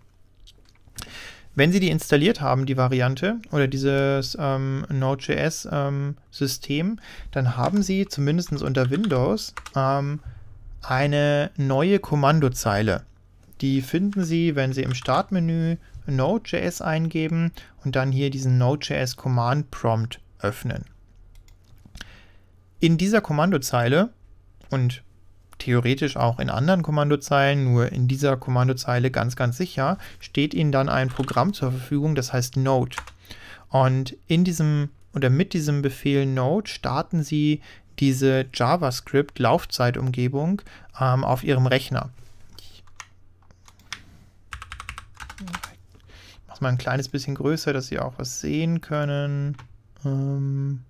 Wenn Sie die installiert haben, die Variante oder dieses ähm, Node.js-System, ähm, dann haben Sie zumindest unter Windows ähm, eine neue Kommandozeile. Die finden Sie, wenn Sie im Startmenü Node.js eingeben und dann hier diesen Node.js Command Prompt öffnen. In dieser Kommandozeile und theoretisch auch in anderen Kommandozeilen, nur in dieser Kommandozeile ganz, ganz sicher, steht Ihnen dann ein Programm zur Verfügung, das heißt Node. Und in diesem oder mit diesem Befehl Node starten Sie diese JavaScript-Laufzeitumgebung ähm, auf Ihrem Rechner. Ich mache es mal ein kleines bisschen größer, dass Sie auch was sehen können. Ähm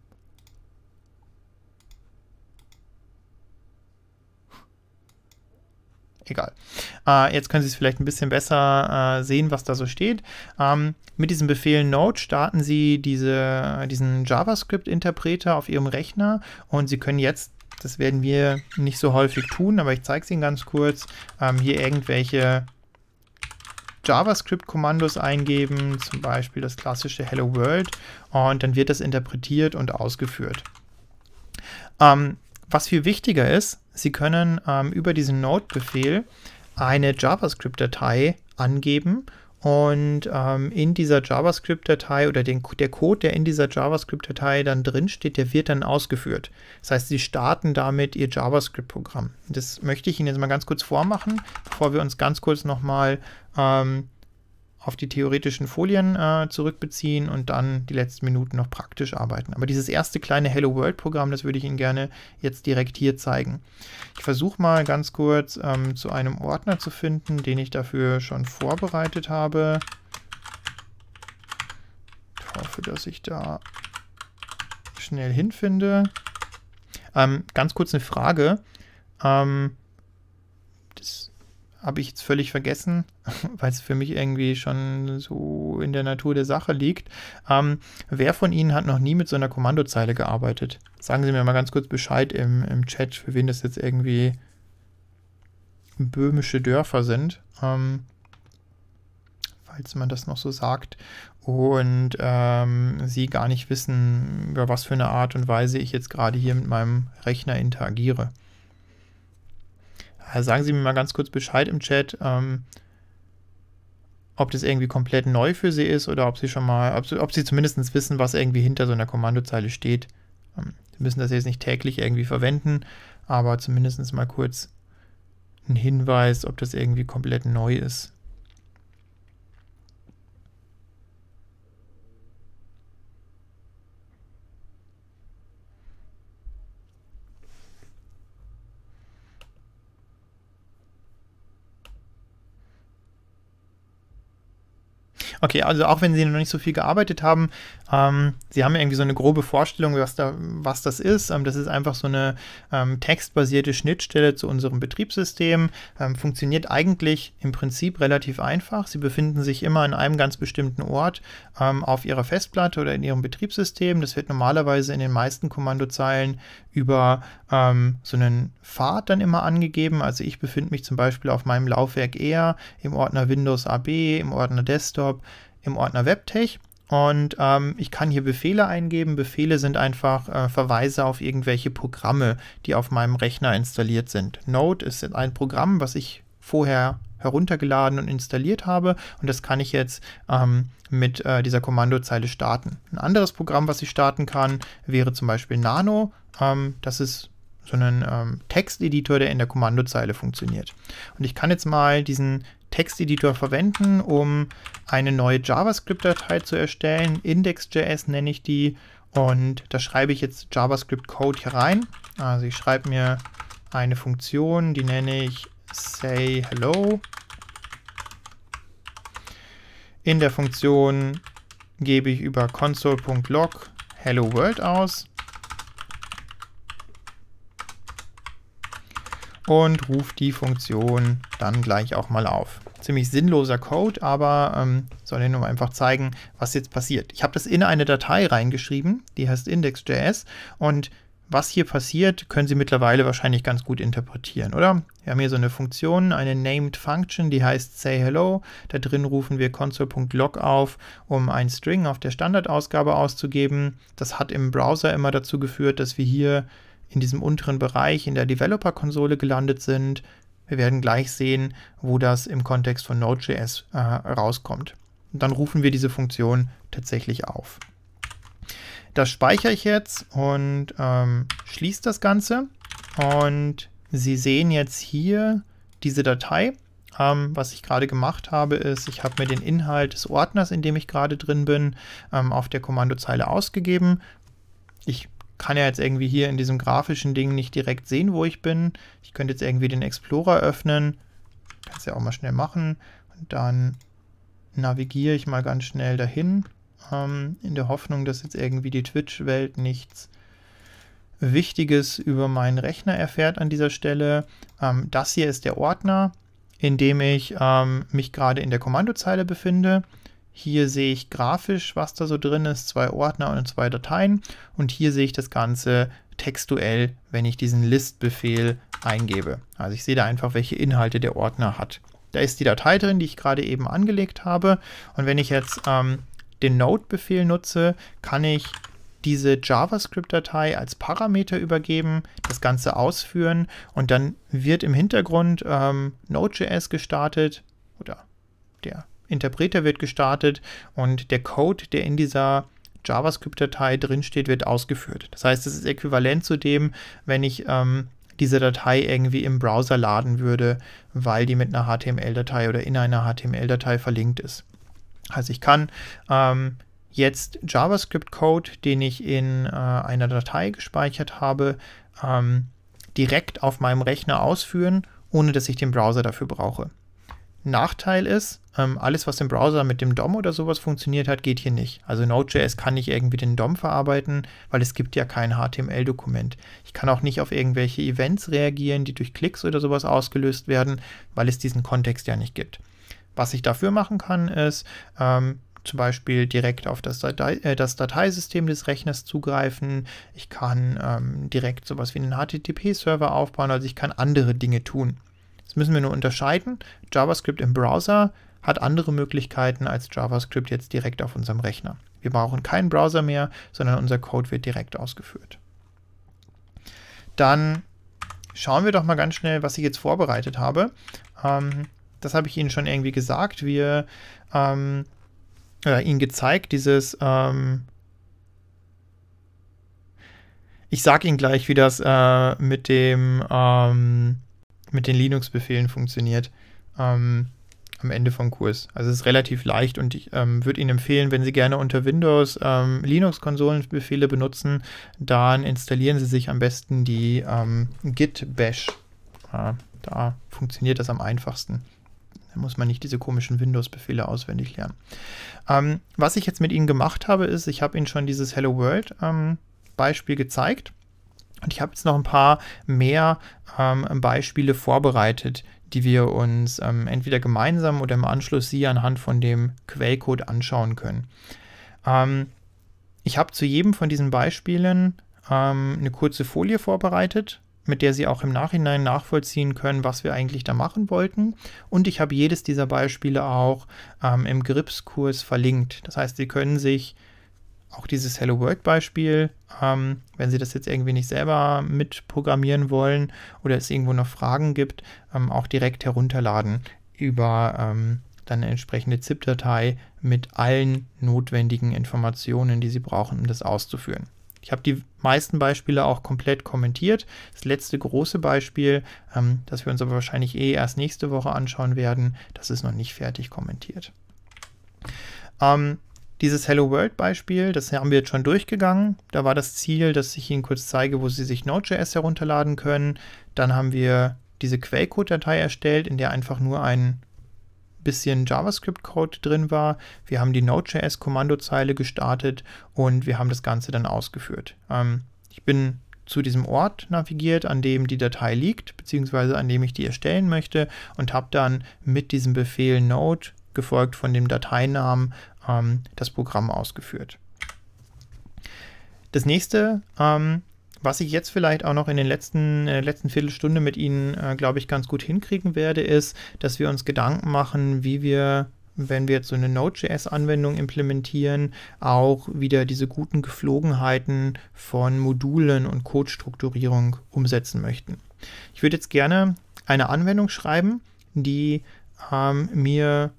egal. Äh, jetzt können Sie es vielleicht ein bisschen besser äh, sehen, was da so steht. Ähm, mit diesem Befehl Node starten Sie diese, diesen JavaScript-Interpreter auf Ihrem Rechner und Sie können jetzt, das werden wir nicht so häufig tun, aber ich zeige es Ihnen ganz kurz, ähm, hier irgendwelche JavaScript-Kommandos eingeben, zum Beispiel das klassische Hello World, und dann wird das interpretiert und ausgeführt. Ähm, was viel wichtiger ist, Sie können ähm, über diesen Node-Befehl eine JavaScript-Datei angeben und ähm, in dieser JavaScript-Datei oder den, der Code, der in dieser JavaScript-Datei dann drin steht, der wird dann ausgeführt. Das heißt, Sie starten damit Ihr JavaScript-Programm. Das möchte ich Ihnen jetzt mal ganz kurz vormachen, bevor wir uns ganz kurz nochmal ähm, auf die theoretischen Folien äh, zurückbeziehen und dann die letzten Minuten noch praktisch arbeiten. Aber dieses erste kleine Hello World Programm, das würde ich Ihnen gerne jetzt direkt hier zeigen. Ich versuche mal ganz kurz ähm, zu einem Ordner zu finden, den ich dafür schon vorbereitet habe. Ich hoffe, dass ich da schnell hinfinde. Ähm, ganz kurz eine Frage. Ähm, das habe ich jetzt völlig vergessen, weil es für mich irgendwie schon so in der Natur der Sache liegt. Ähm, wer von Ihnen hat noch nie mit so einer Kommandozeile gearbeitet? Sagen Sie mir mal ganz kurz Bescheid im, im Chat, für wen das jetzt irgendwie böhmische Dörfer sind, ähm, falls man das noch so sagt. Und ähm, Sie gar nicht wissen, über was für eine Art und Weise ich jetzt gerade hier mit meinem Rechner interagiere. Äh, sagen Sie mir mal ganz kurz Bescheid im Chat, ähm, ob das irgendwie komplett neu für Sie ist oder ob Sie schon mal, ob, ob Sie zumindest wissen, was irgendwie hinter so einer Kommandozeile steht. Ähm, Sie müssen das jetzt nicht täglich irgendwie verwenden, aber zumindest mal kurz einen Hinweis, ob das irgendwie komplett neu ist. Okay, also auch wenn Sie noch nicht so viel gearbeitet haben, ähm, Sie haben ja irgendwie so eine grobe Vorstellung, was, da, was das ist. Ähm, das ist einfach so eine ähm, textbasierte Schnittstelle zu unserem Betriebssystem. Ähm, funktioniert eigentlich im Prinzip relativ einfach. Sie befinden sich immer an einem ganz bestimmten Ort ähm, auf Ihrer Festplatte oder in Ihrem Betriebssystem. Das wird normalerweise in den meisten Kommandozeilen über ähm, so einen Pfad dann immer angegeben. Also ich befinde mich zum Beispiel auf meinem Laufwerk eher im Ordner Windows AB, im Ordner Desktop, im Ordner WebTech. Und ähm, ich kann hier Befehle eingeben. Befehle sind einfach äh, Verweise auf irgendwelche Programme, die auf meinem Rechner installiert sind. Node ist ein Programm, was ich vorher heruntergeladen und installiert habe. Und das kann ich jetzt ähm, mit äh, dieser Kommandozeile starten. Ein anderes Programm, was ich starten kann, wäre zum Beispiel Nano. Ähm, das ist sondern ähm, Texteditor, der in der Kommandozeile funktioniert. Und ich kann jetzt mal diesen Texteditor verwenden, um eine neue JavaScript-Datei zu erstellen. Index.js nenne ich die und da schreibe ich jetzt JavaScript-Code hier rein. Also ich schreibe mir eine Funktion, die nenne ich say hello. In der Funktion gebe ich über console.log hello world aus und ruft die Funktion dann gleich auch mal auf. Ziemlich sinnloser Code, aber ähm, soll Ihnen nur einfach zeigen, was jetzt passiert. Ich habe das in eine Datei reingeschrieben, die heißt index.js und was hier passiert, können Sie mittlerweile wahrscheinlich ganz gut interpretieren, oder? Wir haben hier so eine Funktion, eine named Function, die heißt sayHello. Da drin rufen wir console.log auf, um ein String auf der Standardausgabe auszugeben. Das hat im Browser immer dazu geführt, dass wir hier in diesem unteren Bereich in der Developer-Konsole gelandet sind. Wir werden gleich sehen, wo das im Kontext von Node.js äh, rauskommt. Und dann rufen wir diese Funktion tatsächlich auf. Das speichere ich jetzt und ähm, schließe das Ganze. Und Sie sehen jetzt hier diese Datei. Ähm, was ich gerade gemacht habe, ist, ich habe mir den Inhalt des Ordners, in dem ich gerade drin bin, ähm, auf der Kommandozeile ausgegeben. Ich kann ja jetzt irgendwie hier in diesem grafischen Ding nicht direkt sehen, wo ich bin. Ich könnte jetzt irgendwie den Explorer öffnen. Kann es ja auch mal schnell machen. Und dann navigiere ich mal ganz schnell dahin, ähm, in der Hoffnung, dass jetzt irgendwie die Twitch-Welt nichts Wichtiges über meinen Rechner erfährt an dieser Stelle. Ähm, das hier ist der Ordner, in dem ich ähm, mich gerade in der Kommandozeile befinde. Hier sehe ich grafisch, was da so drin ist, zwei Ordner und zwei Dateien. Und hier sehe ich das Ganze textuell, wenn ich diesen List-Befehl eingebe. Also ich sehe da einfach, welche Inhalte der Ordner hat. Da ist die Datei drin, die ich gerade eben angelegt habe. Und wenn ich jetzt ähm, den Node-Befehl nutze, kann ich diese JavaScript-Datei als Parameter übergeben, das Ganze ausführen und dann wird im Hintergrund ähm, Node.js gestartet oder der Interpreter wird gestartet und der Code, der in dieser JavaScript-Datei drinsteht, wird ausgeführt. Das heißt, es ist äquivalent zu dem, wenn ich ähm, diese Datei irgendwie im Browser laden würde, weil die mit einer HTML-Datei oder in einer HTML-Datei verlinkt ist. Also ich kann ähm, jetzt JavaScript-Code, den ich in äh, einer Datei gespeichert habe, ähm, direkt auf meinem Rechner ausführen, ohne dass ich den Browser dafür brauche. Nachteil ist, ähm, alles, was im Browser mit dem DOM oder sowas funktioniert hat, geht hier nicht. Also Node.js kann nicht irgendwie den DOM verarbeiten, weil es gibt ja kein HTML-Dokument. Ich kann auch nicht auf irgendwelche Events reagieren, die durch Klicks oder sowas ausgelöst werden, weil es diesen Kontext ja nicht gibt. Was ich dafür machen kann, ist ähm, zum Beispiel direkt auf das, Datei, äh, das, Dateisystem des Rechners zugreifen. Ich kann ähm, direkt sowas wie einen HTTP-Server aufbauen, also ich kann andere Dinge tun. Das müssen wir nur unterscheiden. JavaScript im Browser hat andere Möglichkeiten als JavaScript jetzt direkt auf unserem Rechner. Wir brauchen keinen Browser mehr, sondern unser Code wird direkt ausgeführt. Dann schauen wir doch mal ganz schnell, was ich jetzt vorbereitet habe. Ähm, das habe ich Ihnen schon irgendwie gesagt. Wir ähm, oder Ihnen gezeigt, dieses ähm, ich sage Ihnen gleich, wie das äh, mit dem ähm, mit den Linux-Befehlen funktioniert ähm, am Ende vom Kurs. Also es ist relativ leicht und ich ähm, würde Ihnen empfehlen, wenn Sie gerne unter Windows ähm, Linux-Konsolenbefehle benutzen, dann installieren Sie sich am besten die ähm, Git-Bash. Ja, da funktioniert das am einfachsten. Da muss man nicht diese komischen Windows-Befehle auswendig lernen. Ähm, was ich jetzt mit Ihnen gemacht habe, ist, ich habe Ihnen schon dieses Hello World ähm, Beispiel gezeigt. Und ich habe jetzt noch ein paar mehr ähm, Beispiele vorbereitet, die wir uns ähm, entweder gemeinsam oder im Anschluss sie anhand von dem Quellcode anschauen können. Ähm, ich habe zu jedem von diesen Beispielen ähm, eine kurze Folie vorbereitet, mit der Sie auch im Nachhinein nachvollziehen können, was wir eigentlich da machen wollten. Und ich habe jedes dieser Beispiele auch ähm, im GRIPS-Kurs verlinkt. Das heißt, Sie können sich auch dieses Hello World Beispiel, ähm, wenn Sie das jetzt irgendwie nicht selber mitprogrammieren wollen oder es irgendwo noch Fragen gibt, ähm, auch direkt herunterladen über ähm, dann eine entsprechende ZIP-Datei mit allen notwendigen Informationen, die Sie brauchen, um das auszuführen. Ich habe die meisten Beispiele auch komplett kommentiert. Das letzte große Beispiel, ähm, das wir uns aber wahrscheinlich eh erst nächste Woche anschauen werden, das ist noch nicht fertig kommentiert. Ähm, dieses Hello World Beispiel, das haben wir jetzt schon durchgegangen. Da war das Ziel, dass ich Ihnen kurz zeige, wo Sie sich Node.js herunterladen können. Dann haben wir diese Quellcode-Datei erstellt, in der einfach nur ein bisschen JavaScript-Code drin war. Wir haben die Node.js-Kommandozeile gestartet und wir haben das Ganze dann ausgeführt. Ähm, ich bin zu diesem Ort navigiert, an dem die Datei liegt, beziehungsweise an dem ich die erstellen möchte und habe dann mit diesem Befehl Node gefolgt von dem Dateinamen ähm, das Programm ausgeführt. Das nächste, ähm, was ich jetzt vielleicht auch noch in, den letzten, in äh, der letzten Viertelstunde mit Ihnen, äh, glaube ich, ganz gut hinkriegen werde, ist, dass wir uns Gedanken machen, wie wir wenn wir jetzt so eine Node.js-Anwendung implementieren, auch wieder diese guten Geflogenheiten von Modulen und Code-Strukturierung umsetzen möchten. Ich würde jetzt gerne eine Anwendung schreiben, die ähm, mir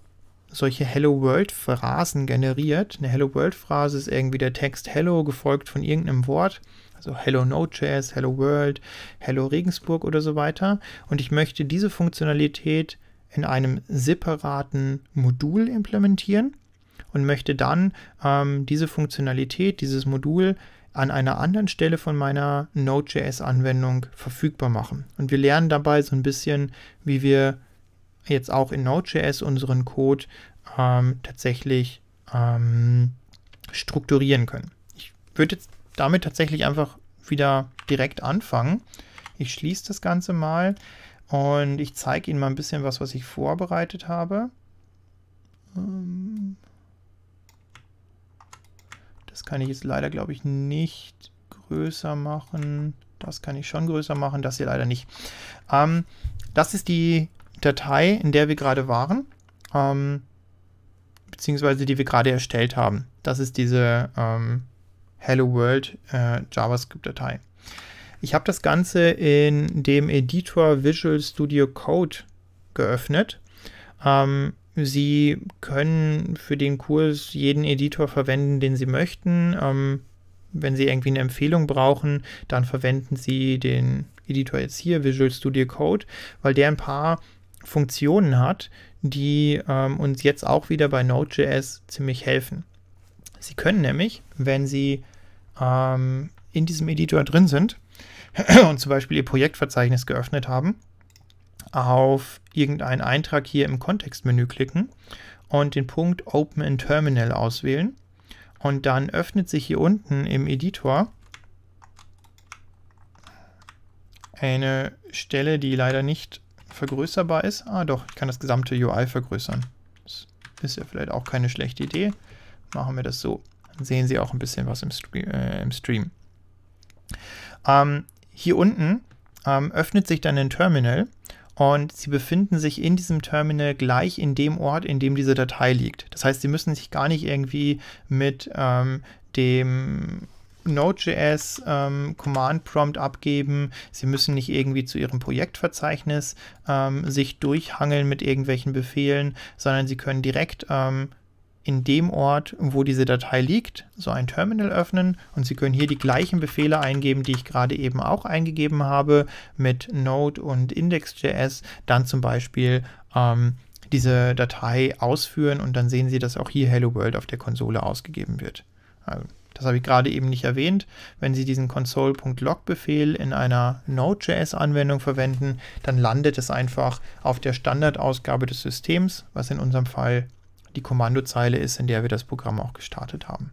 solche Hello World Phrasen generiert. Eine Hello World Phrase ist irgendwie der Text Hello gefolgt von irgendeinem Wort. Also Hello Node.js, Hello World, Hello Regensburg oder so weiter. Und ich möchte diese Funktionalität in einem separaten Modul implementieren und möchte dann ähm, diese Funktionalität, dieses Modul an einer anderen Stelle von meiner Node.js-Anwendung verfügbar machen. Und wir lernen dabei so ein bisschen, wie wir jetzt auch in Node.js unseren Code ähm, tatsächlich ähm, strukturieren können. Ich würde jetzt damit tatsächlich einfach wieder direkt anfangen. Ich schließe das Ganze mal und ich zeige Ihnen mal ein bisschen was, was ich vorbereitet habe. Ähm, das kann ich jetzt leider, glaube ich, nicht größer machen. Das kann ich schon größer machen, das hier leider nicht. Ähm, das ist die Datei, in der wir gerade waren, ähm, beziehungsweise die wir gerade erstellt haben. Das ist diese ähm, Hello World äh, JavaScript-Datei. Ich habe das Ganze in dem Editor Visual Studio Code geöffnet. Ähm, Sie können für den Kurs jeden Editor verwenden, den Sie möchten. Ähm, wenn Sie irgendwie eine Empfehlung brauchen, dann verwenden Sie den Editor jetzt hier, Visual Studio Code, weil der ein paar Funktionen hat, die ähm, uns jetzt auch wieder bei Node.js ziemlich helfen. Sie können nämlich, wenn Sie ähm, in diesem Editor drin sind und zum Beispiel Ihr Projektverzeichnis geöffnet haben, auf irgendeinen Eintrag hier im Kontextmenü klicken und den Punkt Open in Terminal auswählen. Und dann öffnet sich hier unten im Editor eine Stelle, die leider nicht vergrößerbar ist. Ah doch, ich kann das gesamte UI vergrößern. Das ist ja vielleicht auch keine schlechte Idee. Machen wir das so. Dann sehen Sie auch ein bisschen was im, Stream. Äh, im Stream. Ähm, hier unten ähm, öffnet sich dann ein Terminal und Sie befinden sich in diesem Terminal gleich in dem Ort, in dem diese Datei liegt. Das heißt, Sie müssen sich gar nicht irgendwie mit ähm, dem Node.js ähm, Command Prompt abgeben. Sie müssen nicht irgendwie zu Ihrem Projektverzeichnis ähm, sich durchhangeln mit irgendwelchen Befehlen, sondern Sie können direkt ähm, in dem Ort, wo diese Datei liegt, so ein Terminal öffnen und Sie können hier die gleichen Befehle eingeben, die ich gerade eben auch eingegeben habe mit Node und Index.js, dann zum Beispiel ähm, diese Datei ausführen und dann sehen Sie, dass auch hier Hello World auf der Konsole ausgegeben wird. Also das habe ich gerade eben nicht erwähnt, wenn Sie diesen console.log-Befehl in einer Node.js-Anwendung verwenden, dann landet es einfach auf der Standardausgabe des Systems, was in unserem Fall die Kommandozeile ist, in der wir das Programm auch gestartet haben.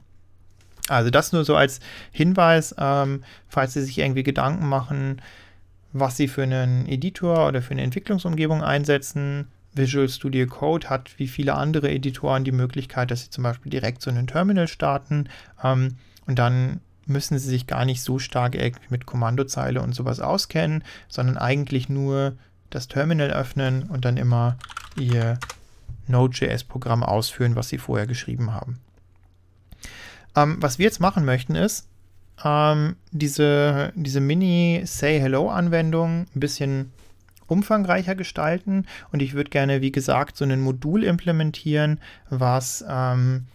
Also das nur so als Hinweis, ähm, falls Sie sich irgendwie Gedanken machen, was Sie für einen Editor oder für eine Entwicklungsumgebung einsetzen, Visual Studio Code hat wie viele andere Editoren die Möglichkeit, dass sie zum Beispiel direkt so einen Terminal starten ähm, und dann müssen sie sich gar nicht so stark e- mit Kommandozeile und sowas auskennen, sondern eigentlich nur das Terminal öffnen und dann immer ihr Node.js-Programm ausführen, was sie vorher geschrieben haben. Ähm, was wir jetzt machen möchten ist, ähm, diese, diese Mini-Say-Hello-Anwendung ein bisschen umfangreicher gestalten und ich würde gerne, wie gesagt, so ein Modul implementieren, was ähm,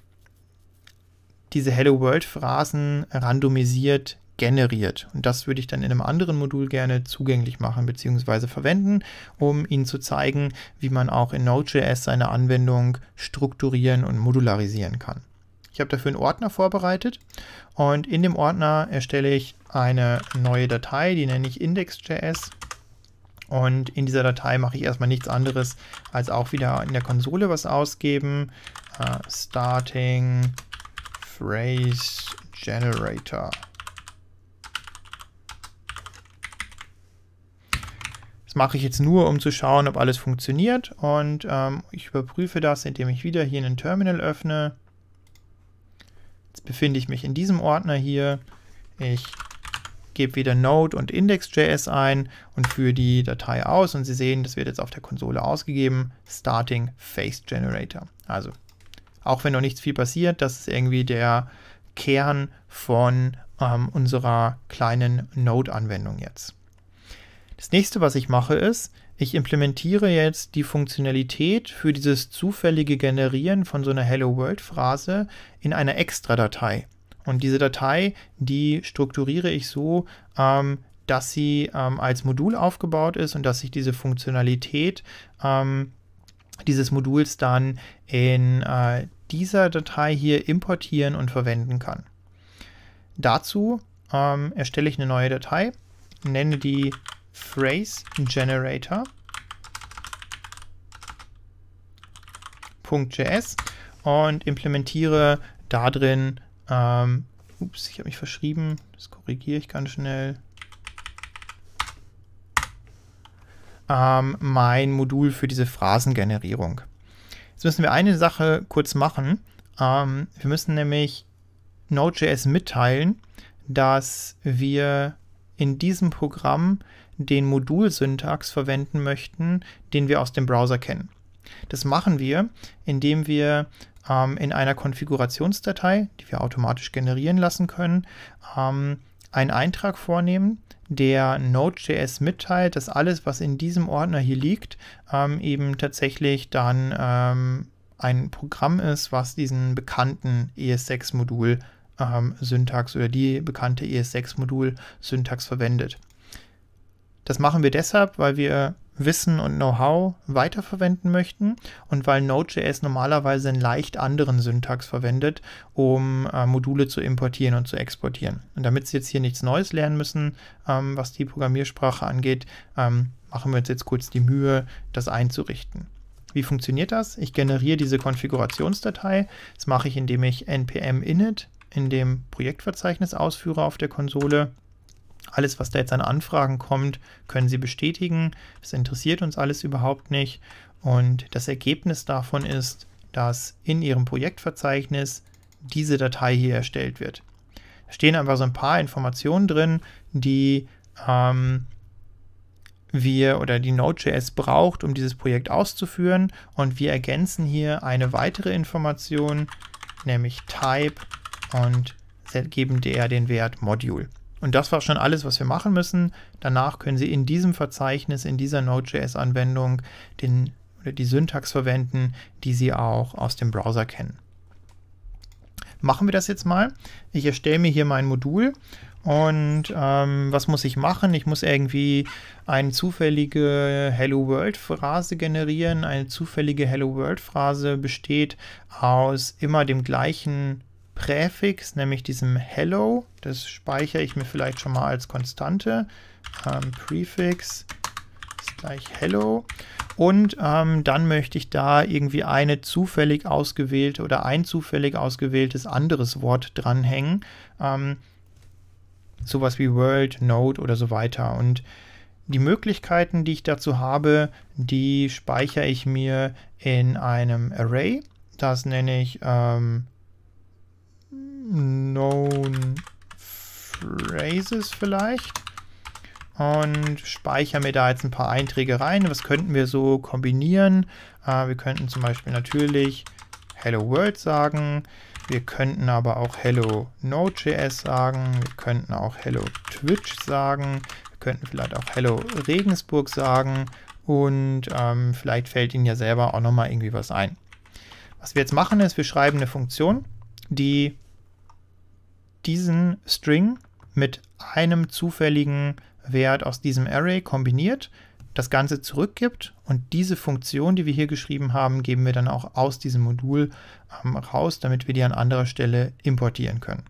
diese Hello World-Phrasen randomisiert generiert. Und das würde ich dann in einem anderen Modul gerne zugänglich machen bzw. verwenden, um Ihnen zu zeigen, wie man auch in Node.js seine Anwendung strukturieren und modularisieren kann. Ich habe dafür einen Ordner vorbereitet und in dem Ordner erstelle ich eine neue Datei, die nenne ich index.js und in dieser Datei mache ich erstmal nichts anderes, als auch wieder in der Konsole was ausgeben. Uh, starting Phrase Generator. Das mache ich jetzt nur, um zu schauen, ob alles funktioniert. Und ähm, ich überprüfe das, indem ich wieder hier einen Terminal öffne. Jetzt befinde ich mich in diesem Ordner hier. Ich gebe wieder Node und Index.js ein und führe die Datei aus. Und Sie sehen, das wird jetzt auf der Konsole ausgegeben, Starting Face Generator. Also, auch wenn noch nichts viel passiert, das ist irgendwie der Kern von ähm, unserer kleinen Node-Anwendung jetzt. Das nächste, was ich mache, ist, ich implementiere jetzt die Funktionalität für dieses zufällige Generieren von so einer Hello World Phrase in einer Extra-Datei. Und diese Datei, die strukturiere ich so, ähm, dass sie ähm, als Modul aufgebaut ist und dass ich diese Funktionalität ähm, dieses Moduls dann in äh, dieser Datei hier importieren und verwenden kann. Dazu ähm, erstelle ich eine neue Datei, nenne die Phrase Generator. .js und implementiere darin ähm, ups, ich habe mich verschrieben. Das korrigiere ich ganz schnell. Ähm, mein Modul für diese Phrasengenerierung. Jetzt müssen wir eine Sache kurz machen. Ähm, wir müssen nämlich Node.js mitteilen, dass wir in diesem Programm den Modulsyntax verwenden möchten, den wir aus dem Browser kennen. Das machen wir, indem wir ähm, in einer Konfigurationsdatei, die wir automatisch generieren lassen können, ähm, einen Eintrag vornehmen, der Node.js mitteilt, dass alles, was in diesem Ordner hier liegt, ähm, eben tatsächlich dann ähm, ein Programm ist, was diesen bekannten ES6-Modul ähm, Syntax oder die bekannte ES6-Modul Syntax verwendet. Das machen wir deshalb, weil wir Wissen und Know-how weiterverwenden möchten und weil Node.js normalerweise einen leicht anderen Syntax verwendet, um äh, Module zu importieren und zu exportieren. Und damit Sie jetzt hier nichts Neues lernen müssen, ähm, was die Programmiersprache angeht, ähm, machen wir uns jetzt kurz die Mühe, das einzurichten. Wie funktioniert das? Ich generiere diese Konfigurationsdatei. Das mache ich, indem ich npm init in dem Projektverzeichnis ausführe auf der Konsole alles, was da jetzt an Anfragen kommt, können Sie bestätigen. Das interessiert uns alles überhaupt nicht. Und das Ergebnis davon ist, dass in Ihrem Projektverzeichnis diese Datei hier erstellt wird. Da stehen einfach so ein paar Informationen drin, die ähm, wir oder die Node.js braucht, um dieses Projekt auszuführen. Und wir ergänzen hier eine weitere Information, nämlich Type und geben der den Wert Module. Und das war schon alles, was wir machen müssen. Danach können Sie in diesem Verzeichnis, in dieser Node.js-Anwendung die Syntax verwenden, die Sie auch aus dem Browser kennen. Machen wir das jetzt mal. Ich erstelle mir hier mein Modul und ähm, was muss ich machen? Ich muss irgendwie eine zufällige Hello World Phrase generieren. Eine zufällige Hello World Phrase besteht aus immer dem gleichen Präfix, nämlich diesem Hello. Das speichere ich mir vielleicht schon mal als Konstante. Ähm, Prefix ist gleich Hello. Und ähm, dann möchte ich da irgendwie eine zufällig ausgewählte oder ein zufällig ausgewähltes anderes Wort dranhängen. Ähm, sowas wie World, Node oder so weiter. Und die Möglichkeiten, die ich dazu habe, die speichere ich mir in einem Array. Das nenne ich ähm, Known Phrases vielleicht. Und speichere mir da jetzt ein paar Einträge rein. Was könnten wir so kombinieren? Äh, wir könnten zum Beispiel natürlich Hello World sagen. Wir könnten aber auch Hello Node.js sagen. Wir könnten auch Hello Twitch sagen. Wir könnten vielleicht auch Hello Regensburg sagen. Und ähm, vielleicht fällt Ihnen ja selber auch nochmal irgendwie was ein. Was wir jetzt machen ist, wir schreiben eine Funktion, die diesen String mit einem zufälligen Wert aus diesem Array kombiniert, das Ganze zurückgibt und diese Funktion, die wir hier geschrieben haben, geben wir dann auch aus diesem Modul ähm, raus, damit wir die an anderer Stelle importieren können.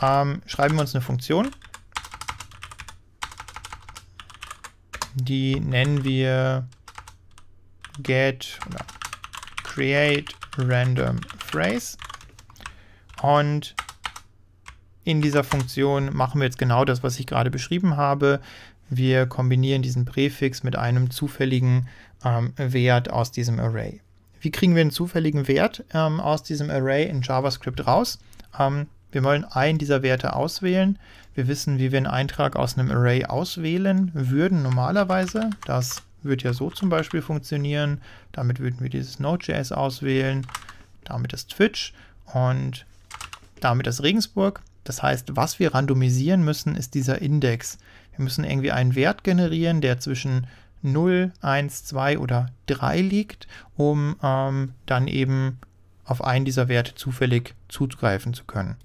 Ähm, schreiben wir uns eine Funktion, die nennen wir get oder create random phrase und in dieser Funktion machen wir jetzt genau das, was ich gerade beschrieben habe. Wir kombinieren diesen Präfix mit einem zufälligen ähm, Wert aus diesem Array. Wie kriegen wir einen zufälligen Wert ähm, aus diesem Array in JavaScript raus? Ähm, wir wollen einen dieser Werte auswählen. Wir wissen, wie wir einen Eintrag aus einem Array auswählen würden normalerweise. Das würde ja so zum Beispiel funktionieren. Damit würden wir dieses Node.js auswählen, damit das Twitch und damit das Regensburg. Das heißt, was wir randomisieren müssen, ist dieser Index. Wir müssen irgendwie einen Wert generieren, der zwischen 0, 1, 2 oder 3 liegt, um ähm, dann eben auf einen dieser Werte zufällig zugreifen zu können.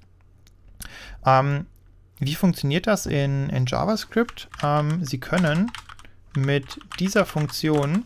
Ähm, wie funktioniert das in, in JavaScript? Ähm, Sie können mit dieser Funktion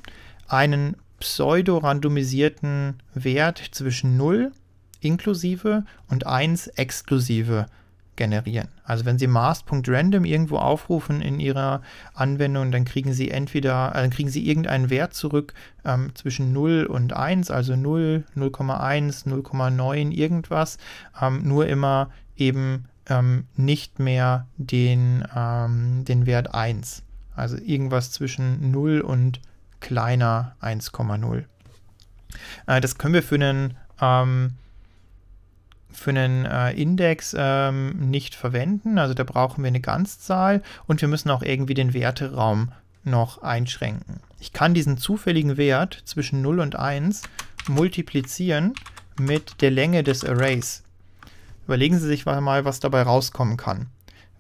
einen pseudo-randomisierten Wert zwischen 0 und inklusive und eins exklusive generieren. Also wenn Sie mask.random irgendwo aufrufen in Ihrer Anwendung, dann kriegen Sie entweder, äh, dann kriegen Sie irgendeinen Wert zurück ähm, zwischen 0 und 1, also 0, 0,1, 0,9, irgendwas, ähm, nur immer eben ähm, nicht mehr den, ähm, den Wert 1. Also irgendwas zwischen 0 und kleiner 1,0. Äh, das können wir für einen ähm, für einen äh, Index ähm, nicht verwenden. Also da brauchen wir eine Ganzzahl und wir müssen auch irgendwie den Werteraum noch einschränken. Ich kann diesen zufälligen Wert zwischen 0 und 1 multiplizieren mit der Länge des Arrays. Überlegen Sie sich mal, was dabei rauskommen kann.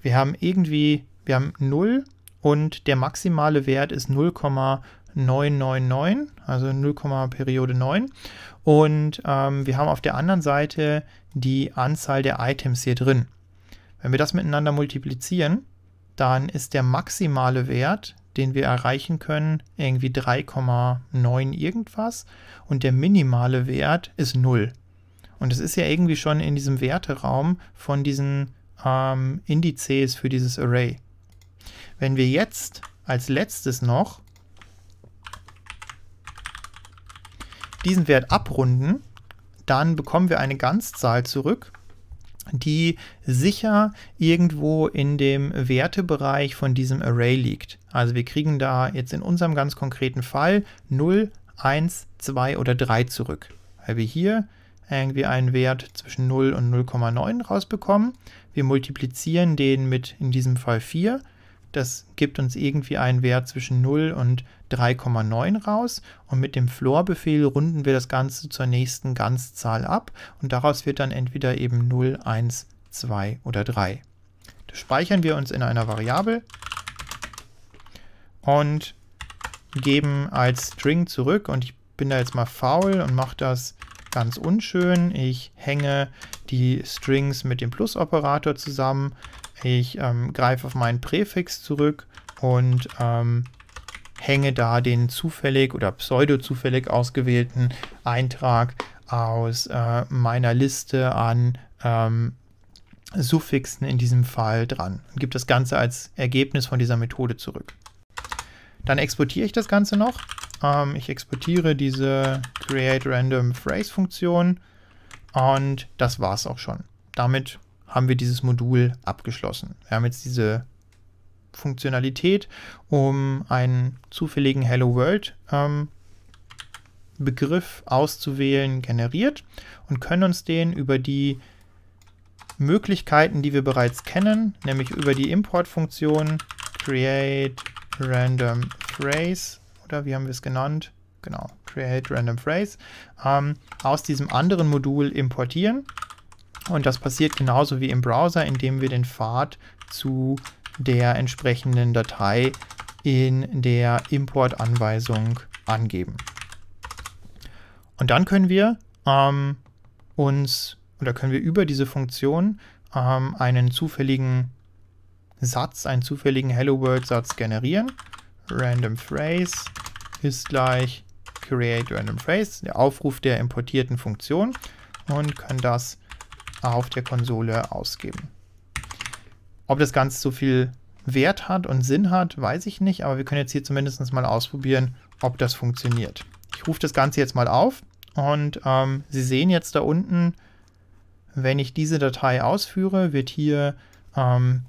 Wir haben irgendwie, wir haben 0 und der maximale Wert ist 0,999, also 0, Periode 9. Und ähm, wir haben auf der anderen Seite die Anzahl der Items hier drin. Wenn wir das miteinander multiplizieren, dann ist der maximale Wert, den wir erreichen können, irgendwie 3,9 irgendwas und der minimale Wert ist 0. Und es ist ja irgendwie schon in diesem Werteraum von diesen ähm, Indizes für dieses Array. Wenn wir jetzt als letztes noch diesen Wert abrunden, dann bekommen wir eine Ganzzahl zurück, die sicher irgendwo in dem Wertebereich von diesem Array liegt. Also wir kriegen da jetzt in unserem ganz konkreten Fall 0, 1, 2 oder 3 zurück, weil wir hier irgendwie einen Wert zwischen 0 und 0,9 rausbekommen. Wir multiplizieren den mit in diesem Fall 4 das gibt uns irgendwie einen Wert zwischen 0 und 3,9 raus und mit dem Floor-Befehl runden wir das Ganze zur nächsten Ganzzahl ab und daraus wird dann entweder eben 0, 1, 2 oder 3. Das speichern wir uns in einer Variable und geben als String zurück und ich bin da jetzt mal faul und mache das ganz unschön. Ich hänge die Strings mit dem Plus-Operator zusammen, ich ähm, greife auf meinen Präfix zurück und ähm, hänge da den zufällig oder pseudo-zufällig ausgewählten Eintrag aus äh, meiner Liste an ähm, Suffixen in diesem Fall dran und gebe das Ganze als Ergebnis von dieser Methode zurück. Dann exportiere ich das Ganze noch. Ähm, ich exportiere diese create random phrase Funktion und das war es auch schon. Damit haben wir dieses Modul abgeschlossen. Wir haben jetzt diese Funktionalität, um einen zufälligen Hello World ähm, Begriff auszuwählen, generiert und können uns den über die Möglichkeiten, die wir bereits kennen, nämlich über die Import-Funktion create random phrase oder wie haben wir es genannt? Genau, create random phrase ähm, aus diesem anderen Modul importieren und das passiert genauso wie im Browser, indem wir den Pfad zu der entsprechenden Datei in der Importanweisung angeben. Und dann können wir ähm, uns oder können wir über diese Funktion ähm, einen zufälligen Satz, einen zufälligen Hello World Satz generieren. Random Phrase ist gleich create random phrase, der Aufruf der importierten Funktion und können das auf der Konsole ausgeben. Ob das Ganze so viel Wert hat und Sinn hat, weiß ich nicht, aber wir können jetzt hier zumindest mal ausprobieren, ob das funktioniert. Ich rufe das Ganze jetzt mal auf und ähm, Sie sehen jetzt da unten, wenn ich diese Datei ausführe, wird hier ähm,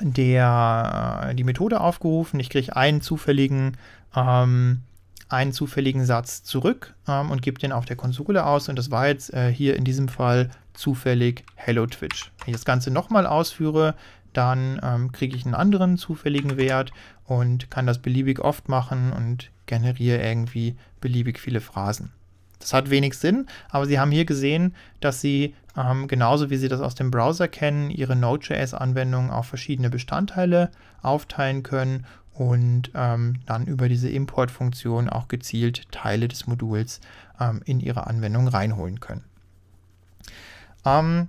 der, äh, die Methode aufgerufen. Ich kriege einen zufälligen, ähm, einen zufälligen Satz zurück ähm, und gebe den auf der Konsole aus. Und das war jetzt äh, hier in diesem Fall zufällig Hello Twitch. Wenn ich das Ganze nochmal ausführe, dann ähm, kriege ich einen anderen zufälligen Wert und kann das beliebig oft machen und generiere irgendwie beliebig viele Phrasen. Das hat wenig Sinn, aber Sie haben hier gesehen, dass Sie ähm, genauso wie Sie das aus dem Browser kennen, Ihre Node.js-Anwendung auf verschiedene Bestandteile aufteilen können und ähm, dann über diese Import-Funktion auch gezielt Teile des Moduls ähm, in Ihre Anwendung reinholen können. Ähm,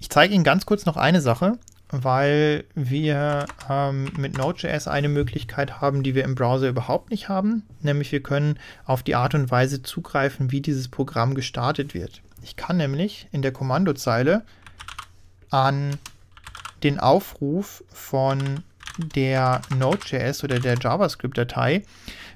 ich zeige Ihnen ganz kurz noch eine Sache, weil wir ähm, mit Node.js eine Möglichkeit haben, die wir im Browser überhaupt nicht haben, nämlich wir können auf die Art und Weise zugreifen, wie dieses Programm gestartet wird. Ich kann nämlich in der Kommandozeile an den Aufruf von der Node.js oder der JavaScript-Datei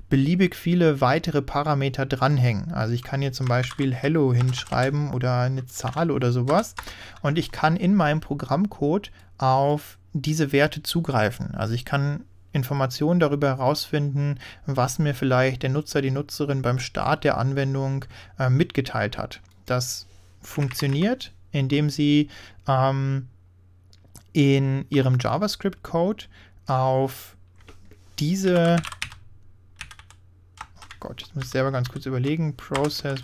beliebig viele weitere Parameter dranhängen. Also ich kann hier zum Beispiel Hello hinschreiben oder eine Zahl oder sowas und ich kann in meinem Programmcode auf diese Werte zugreifen. Also ich kann Informationen darüber herausfinden, was mir vielleicht der Nutzer, die Nutzerin beim Start der Anwendung äh, mitgeteilt hat. Das funktioniert, indem sie ähm, in ihrem JavaScript-Code auf diese Gott, jetzt muss ich selber ganz kurz überlegen. Process.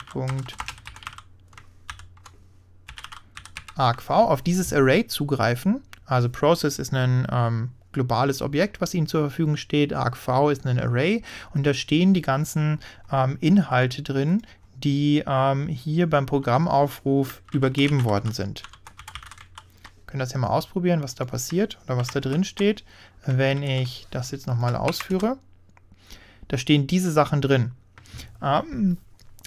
argv auf dieses Array zugreifen. Also Process ist ein ähm, globales Objekt, was Ihnen zur Verfügung steht. argv ist ein Array und da stehen die ganzen ähm, Inhalte drin, die ähm, hier beim Programmaufruf übergeben worden sind. Wir können das ja mal ausprobieren, was da passiert oder was da drin steht, wenn ich das jetzt nochmal ausführe. Da stehen diese Sachen drin. Ähm,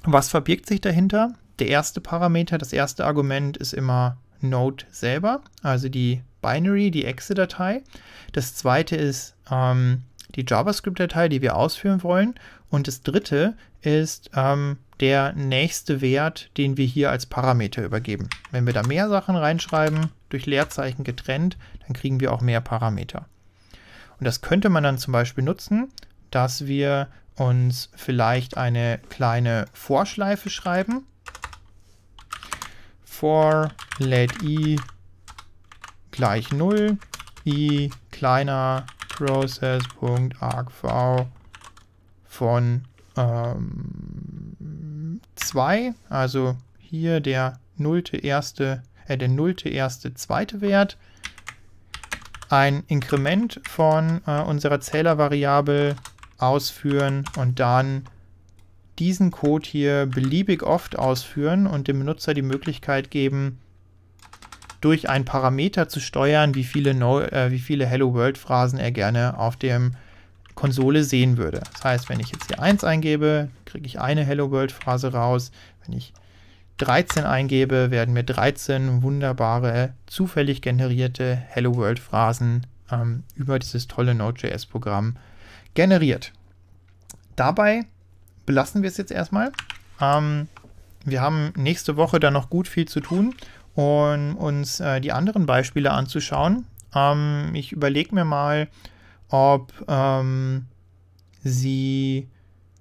was verbirgt sich dahinter? Der erste Parameter, das erste Argument ist immer Node selber, also die Binary, die Exe-Datei. Das zweite ist ähm, die JavaScript-Datei, die wir ausführen wollen. Und das dritte ist ähm, der nächste Wert, den wir hier als Parameter übergeben. Wenn wir da mehr Sachen reinschreiben, durch Leerzeichen getrennt, dann kriegen wir auch mehr Parameter. Und das könnte man dann zum Beispiel nutzen, dass wir uns vielleicht eine kleine Vorschleife schreiben. For let i gleich 0, i kleiner process.argv von ähm, 2, also hier der nullte erste, äh, der nullte erste zweite Wert, ein Inkrement von äh, unserer Zählervariable ausführen und dann diesen Code hier beliebig oft ausführen und dem Benutzer die Möglichkeit geben, durch einen Parameter zu steuern, wie viele, no äh, wie viele Hello World Phrasen er gerne auf dem Konsole sehen würde. Das heißt, wenn ich jetzt hier 1 eingebe, kriege ich eine Hello World Phrase raus. Wenn ich 13 eingebe, werden mir 13 wunderbare, zufällig generierte Hello World Phrasen ähm, über dieses tolle Node.js Programm generiert. Dabei belassen wir es jetzt erstmal. Ähm, wir haben nächste Woche dann noch gut viel zu tun, und uns äh, die anderen Beispiele anzuschauen. Ähm, ich überlege mir mal, ob ähm, sie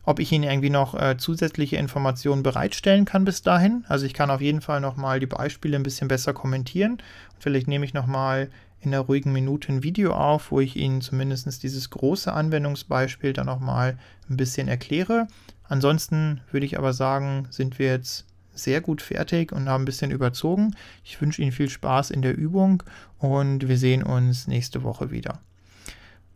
ob ich Ihnen irgendwie noch äh, zusätzliche Informationen bereitstellen kann bis dahin. Also ich kann auf jeden Fall nochmal die Beispiele ein bisschen besser kommentieren. Und vielleicht nehme ich nochmal in einer ruhigen Minute ein Video auf, wo ich Ihnen zumindest dieses große Anwendungsbeispiel dann nochmal ein bisschen erkläre. Ansonsten würde ich aber sagen, sind wir jetzt sehr gut fertig und haben ein bisschen überzogen. Ich wünsche Ihnen viel Spaß in der Übung und wir sehen uns nächste Woche wieder.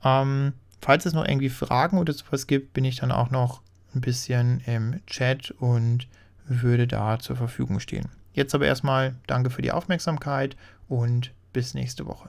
Ähm, falls es noch irgendwie Fragen oder sowas gibt, bin ich dann auch noch ein bisschen im Chat und würde da zur Verfügung stehen. Jetzt aber erstmal danke für die Aufmerksamkeit und bis nächste Woche.